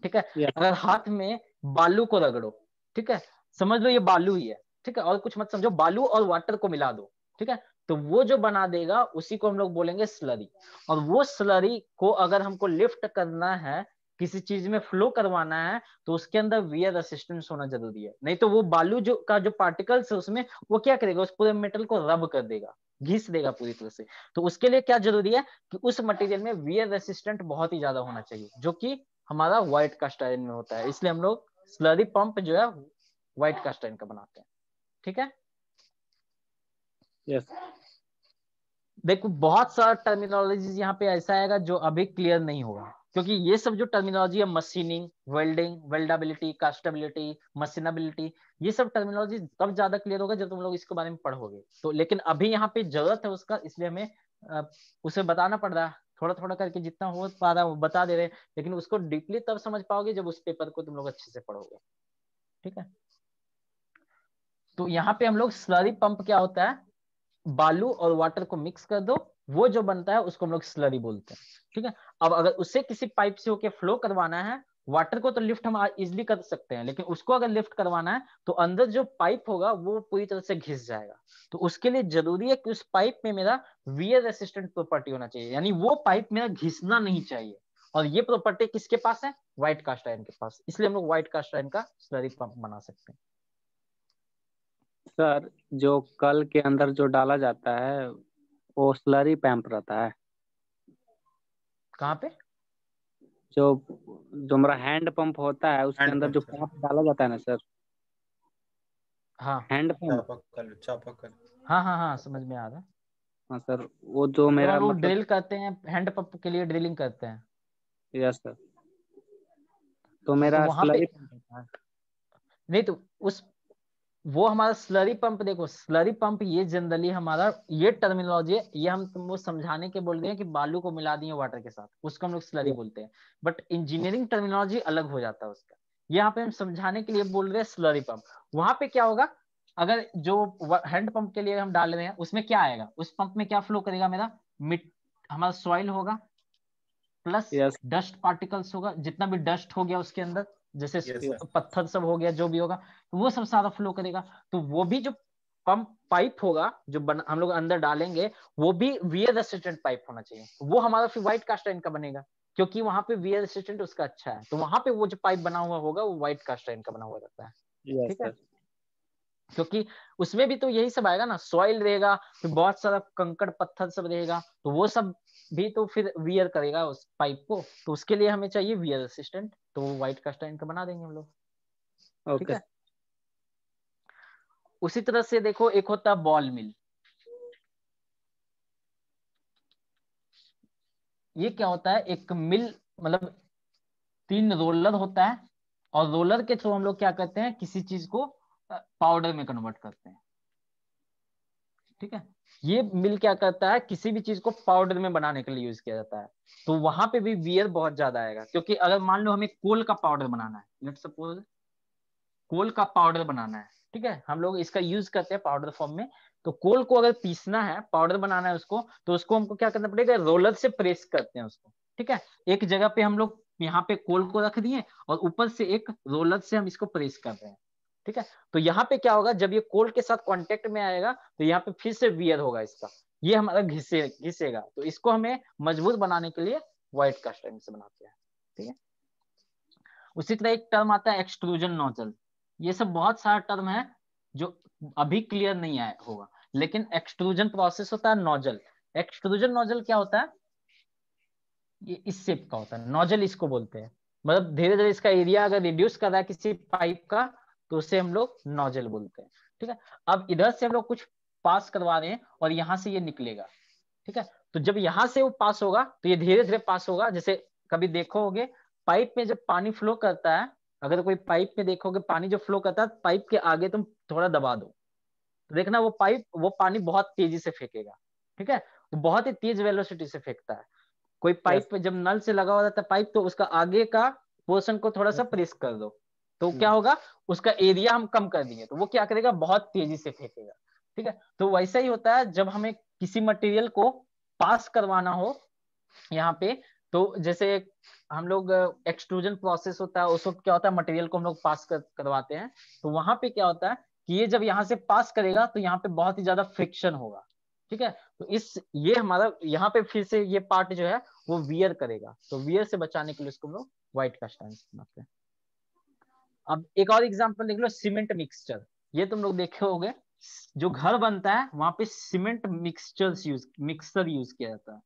ठीक है yeah. अगर हाथ में बालू को रगड़ो ठीक है समझ लो ये बालू ही है ठीक है और कुछ मत समझो बालू और वाटर को मिला दो ठीक है तो वो जो बना देगा उसी को हम लोग बोलेंगे स्लरी और वो स्लरी को अगर हमको लिफ्ट करना है किसी चीज में फ्लो करवाना है तो उसके अंदर वियर रेसिस्टेंस होना जरूरी है नहीं तो वो बालू जो का जो पार्टिकल्स है उसमें वो क्या करेगा उस पूरे मेटल को रब कर देगा घिस देगा पूरी तरह से तो उसके लिए क्या जरूरी है कि उस मटेरियल में वियर रेसिस्टेंट बहुत ही ज्यादा होना चाहिए जो कि हमारा व्हाइट कास्ट आयरन में होता है इसलिए हम लोग स्लरी पंप जो है व्हाइट कास्ट आयरन का बनाते हैं ठीक है यस yes. देखो बहुत सारा टर्मिनोलॉजी यहाँ पे ऐसा आएगा जो अभी क्लियर नहीं होगा क्योंकि ये सब जो टर्मिनोलॉजी है machining welding weldability castability machinability ये सब टर्मिनोलॉजी तब ज्यादा क्लियर होगा जब तुम लोग इसके बारे में पढ़ोगे तो लेकिन अभी यहाँ पे जरूरत है उसका इसलिए हमें उसे बताना पड़ रहा है थोड़ा थोड़ा करके जितना हो पा रहा है वो बता दे रहे हैं लेकिन उसको डीपली तब समझ पाओगे जब उस पेपर को तुम लोग अच्छे से पढ़ोगे ठीक है तो यहाँ पे हम लोग स्लरी पंप क्या होता है बालू और वाटर को मिक्स कर दो वो जो बनता है उसको हम लोग स्लरी बोलते हैं ठीक है अब अगर उसे किसी पाइप से होके फ्लो करवाना है वाटर को तो लिफ्ट हम इजिली कर सकते हैं लेकिन उसको अगर लिफ्ट करवाना है तो अंदर जो पाइप होगा वो पूरी तरह से घिस जाएगा तो उसके लिए जरूरी है कि उस पाइप में मेरा वियर रेसिस्टेंट प्रॉपर्टी होना चाहिए यानी वो पाइप मेरा घिसना नहीं चाहिए और ये प्रॉपर्टी किसके पास है व्हाइट कास्ट आयन के पास इसलिए हम लोग व्हाइट कास्ट आयन का स्लरी पंप बना सकते हैं सर जो कल के अंदर जो डाला जाता है ओसलरी पैंप रहता है कहाँ पे जो जो मेरा हैंड पंप होता है उसके अंदर जो पंप डाला जाता है ना सर हाँ हैंड पंप चापाकल हाँ हाँ हाँ समझ में आ रहा हाँ सर वो जो तो मेरा वो मतलब... ड्रिल करते हैं हैंड पंप के लिए ड्रिलिंग करते हैं यस सर तो मेरा तो वहाँ पे नहीं तो उस वो हमारा स्लरी पंप देखो स्लरी पंप ये जनरली हमारा ये टर्मिनोलॉजी है ये हम तुमको समझाने के बोल रहे हैं कि बालू को मिला दिए वाटर के साथ उसको हम लोग स्लरी बोलते हैं बट इंजीनियरिंग टर्मिनोलॉजी अलग हो जाता है उसका यहाँ पे हम समझाने के लिए बोल रहे हैं स्लरी पंप वहां पे क्या होगा अगर जो हैंड पंप के लिए हम डाल रहे हैं उसमें क्या आएगा उस पंप में क्या फ्लो करेगा मेरा मिट हमारा सॉइल होगा प्लस डस्ट पार्टिकल्स होगा जितना भी डस्ट हो गया उसके अंदर जैसे yes, पत्थर सब हो गया जो भी होगा तो वो सब सारा फ्लो करेगा तो वो भी जो पंप पाइप होगा जो बन, हम लोग अंदर डालेंगे वो भी वियर रेसिस्टेंट पाइप होना चाहिए वो हमारा फिर व्हाइट कास्ट का बनेगा क्योंकि वहां पे वियर रेसिस्टेंट उसका अच्छा है तो वहां पे वो जो पाइप बना हुआ होगा वो व्हाइट कास्ट का बना हुआ रहता है yes, ठीक है क्योंकि उसमें भी तो यही सब आएगा ना सॉइल रहेगा फिर बहुत सारा कंकड़ पत्थर सब रहेगा तो वो सब भी तो फिर वियर करेगा उस पाइप को तो उसके लिए हमें चाहिए वियर असिस्टेंट तो व्हाइट कास्ट आयरन का बना देंगे हम लोग ठीक है उसी तरह से देखो एक होता है बॉल मिल ये क्या होता है एक मिल मतलब तीन रोलर होता है और रोलर के थ्रू हम लोग क्या करते हैं किसी चीज को पाउडर में कन्वर्ट करते हैं ठीक है ये मिल क्या करता है किसी भी चीज को पाउडर में बनाने के लिए यूज किया जाता है तो वहां पे भी वियर बहुत ज्यादा आएगा क्योंकि अगर मान लो हमें कोल का पाउडर बनाना है लेट सपोज कोल का पाउडर बनाना है ठीक है हम लोग इसका यूज करते हैं पाउडर फॉर्म में तो कोल को अगर पीसना है पाउडर बनाना है उसको तो उसको हमको क्या करना पड़ेगा रोलर से प्रेस करते हैं उसको ठीक है एक जगह पे हम लोग यहाँ पे कोल को रख दिए और ऊपर से एक रोलर से हम इसको प्रेस कर रहे हैं ठीक है तो यहाँ पे क्या होगा जब ये कोल्ड के साथ कॉन्टेक्ट में आएगा तो यहाँ पे फिर से वियर होगा इसका ये हमारा घिसे घिसेगा तो इसको हमें मजबूत बनाने के लिए व्हाइट कास्ट से बनाते हैं ठीक है उसी तरह एक टर्म आता है एक्सट्रूजन नोजल ये सब बहुत सारा टर्म है जो अभी क्लियर नहीं आया होगा लेकिन एक्सट्रूजन प्रोसेस होता है नोजल एक्सट्रूजन नोजल क्या होता है ये इस शेप का होता है नोजल इसको बोलते हैं मतलब धीरे धीरे इसका एरिया अगर रिड्यूस कर रहा है किसी पाइप का तो उससे हम लोग नोजल बोलते हैं ठीक है अब इधर से हम लोग कुछ पास करवा रहे हैं और यहाँ से ये निकलेगा ठीक है तो जब यहाँ से वो पास होगा तो ये धीरे धीरे पास होगा जैसे कभी देखोगे पाइप में जब पानी फ्लो करता है अगर कोई पाइप में देखोगे पानी जो फ्लो करता है तो पाइप के आगे तुम थोड़ा दबा दो तो देखना वो पाइप वो पानी बहुत तेजी से फेंकेगा ठीक है वो बहुत ही तेज वेलोसिटी से फेंकता है कोई पाइप जब नल से लगा हुआ रहता है पाइप तो उसका आगे का पोर्शन को थोड़ा सा प्रेस कर दो तो हम्म। क्या होगा उसका एरिया हम कम कर देंगे तो वो क्या करेगा बहुत तेजी से फेंकेगा ठीक है तो वैसा ही होता है जब हमें किसी मटेरियल को पास करवाना हो यहाँ पे तो जैसे हम लोग एक्सट्रूजन प्रोसेस होता है उस वक्त क्या होता है मटेरियल को हम लोग पास कर, करवाते हैं तो वहां पे क्या होता है कि ये जब यहाँ से पास करेगा तो यहाँ पे बहुत ही ज्यादा फ्रिक्शन होगा ठीक है तो इस ये हमारा यहाँ पे फिर से ये पार्ट जो है वो वियर करेगा तो वियर से बचाने के लिए इसको हम लोग व्हाइट का स्टैंड बनाते हैं अब एक और एग्जाम्पल देख लो सीमेंट मिक्सचर ये तुम लोग देखे हो जो घर बनता है वहां पे cement mixture use mixer use किया जाता है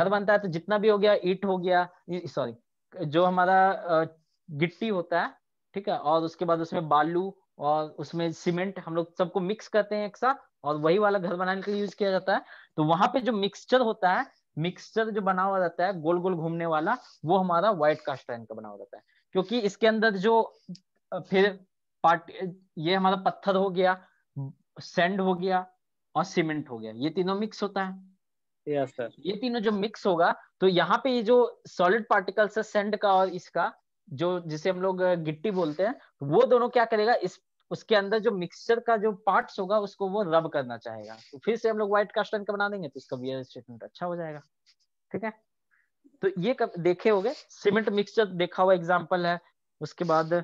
घर बनता है तो जितना भी हो गया ईट हो गया सॉरी जो हमारा गिट्टी होता है ठीक है और उसके बाद उसमें बालू और उसमें सीमेंट हम लोग सबको मिक्स करते हैं एक साथ और वही वाला घर बनाने के लिए यूज किया जाता है तो वहां पे जो मिक्सचर होता है मिक्सचर जो बना हुआ रहता है गोल गोल घूमने वाला वो हमारा व्हाइट कास्ट का बना हुआ रहता है क्योंकि इसके अंदर जो फिर पार्ट ये हमारा पत्थर हो गया सेंड हो गया और सीमेंट हो गया ये तीनों मिक्स होता है यस सर ये तीनों जो मिक्स होगा तो यहाँ पे ये जो सॉलिड पार्टिकल्स है सेंड का और इसका जो जिसे हम लोग गिट्टी बोलते हैं वो दोनों क्या करेगा इस उसके अंदर जो मिक्सचर का जो पार्ट्स होगा उसको वो रब करना चाहेगा तो फिर से हम लोग व्हाइट कास्टन का बना देंगे तो इसका बियर स्टेटमेंट अच्छा हो जाएगा ठीक है तो ये कब देखे हो गए सीमेंट मिक्सचर देखा हुआ एग्जाम्पल है उसके बाद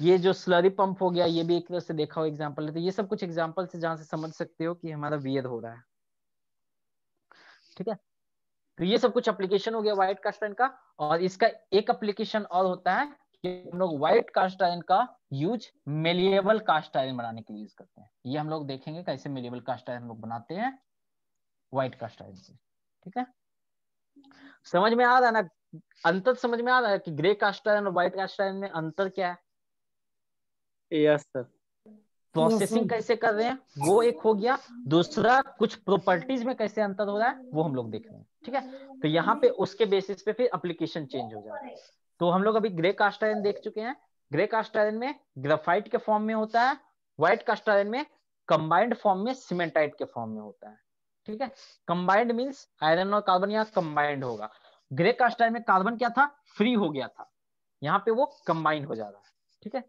ये जो स्लरी पंप हो गया ये भी एक तरह से देखा हुआ एग्जाम्पल है तो ये सब कुछ एग्जाम्पल से जहां से समझ सकते हो कि हमारा वियर हो रहा है ठीक है तो ये सब कुछ एप्लीकेशन हो गया व्हाइट कास्ट आयरन का और इसका एक एप्लीकेशन और होता है कि हम लोग व्हाइट कास्ट आयरन का यूज मेलिएबल कास्ट आयरन बनाने के लिए यूज करते हैं ये हम लोग देखेंगे कैसे मेलिएबल कास्ट आयरन लोग बनाते हैं व्हाइट कास्ट आयरन से ठीक है समझ में आ रहा है ना अंतर समझ में आ रहा है कि ग्रे कास्ट आयरन और व्हाइट कास्ट आयरन में अंतर क्या है यस सर प्रोसेसिंग कैसे कर रहे हैं वो एक हो गया दूसरा कुछ प्रॉपर्टीज में कैसे अंतर हो रहा है वो हम लोग देख रहे हैं ठीक है तो यहाँ पे उसके बेसिस पे फिर अप्लीकेशन चेंज हो जाता है तो हम लोग अभी ग्रे कास्ट आयरन देख चुके हैं ग्रे कास्ट आयरन में ग्रेफाइट के फॉर्म में होता है व्हाइट कास्ट आयरन में कंबाइंड फॉर्म में सीमेंटाइट के फॉर्म में होता है ठीक है कंबाइंड मीन्स आयरन और कार्बन यहाँ कंबाइंड होगा ग्रे कास्ट में कार्बन क्या था फ्री हो गया था यहाँ पे वो कंबाइंड हो जा रहा है ठीक है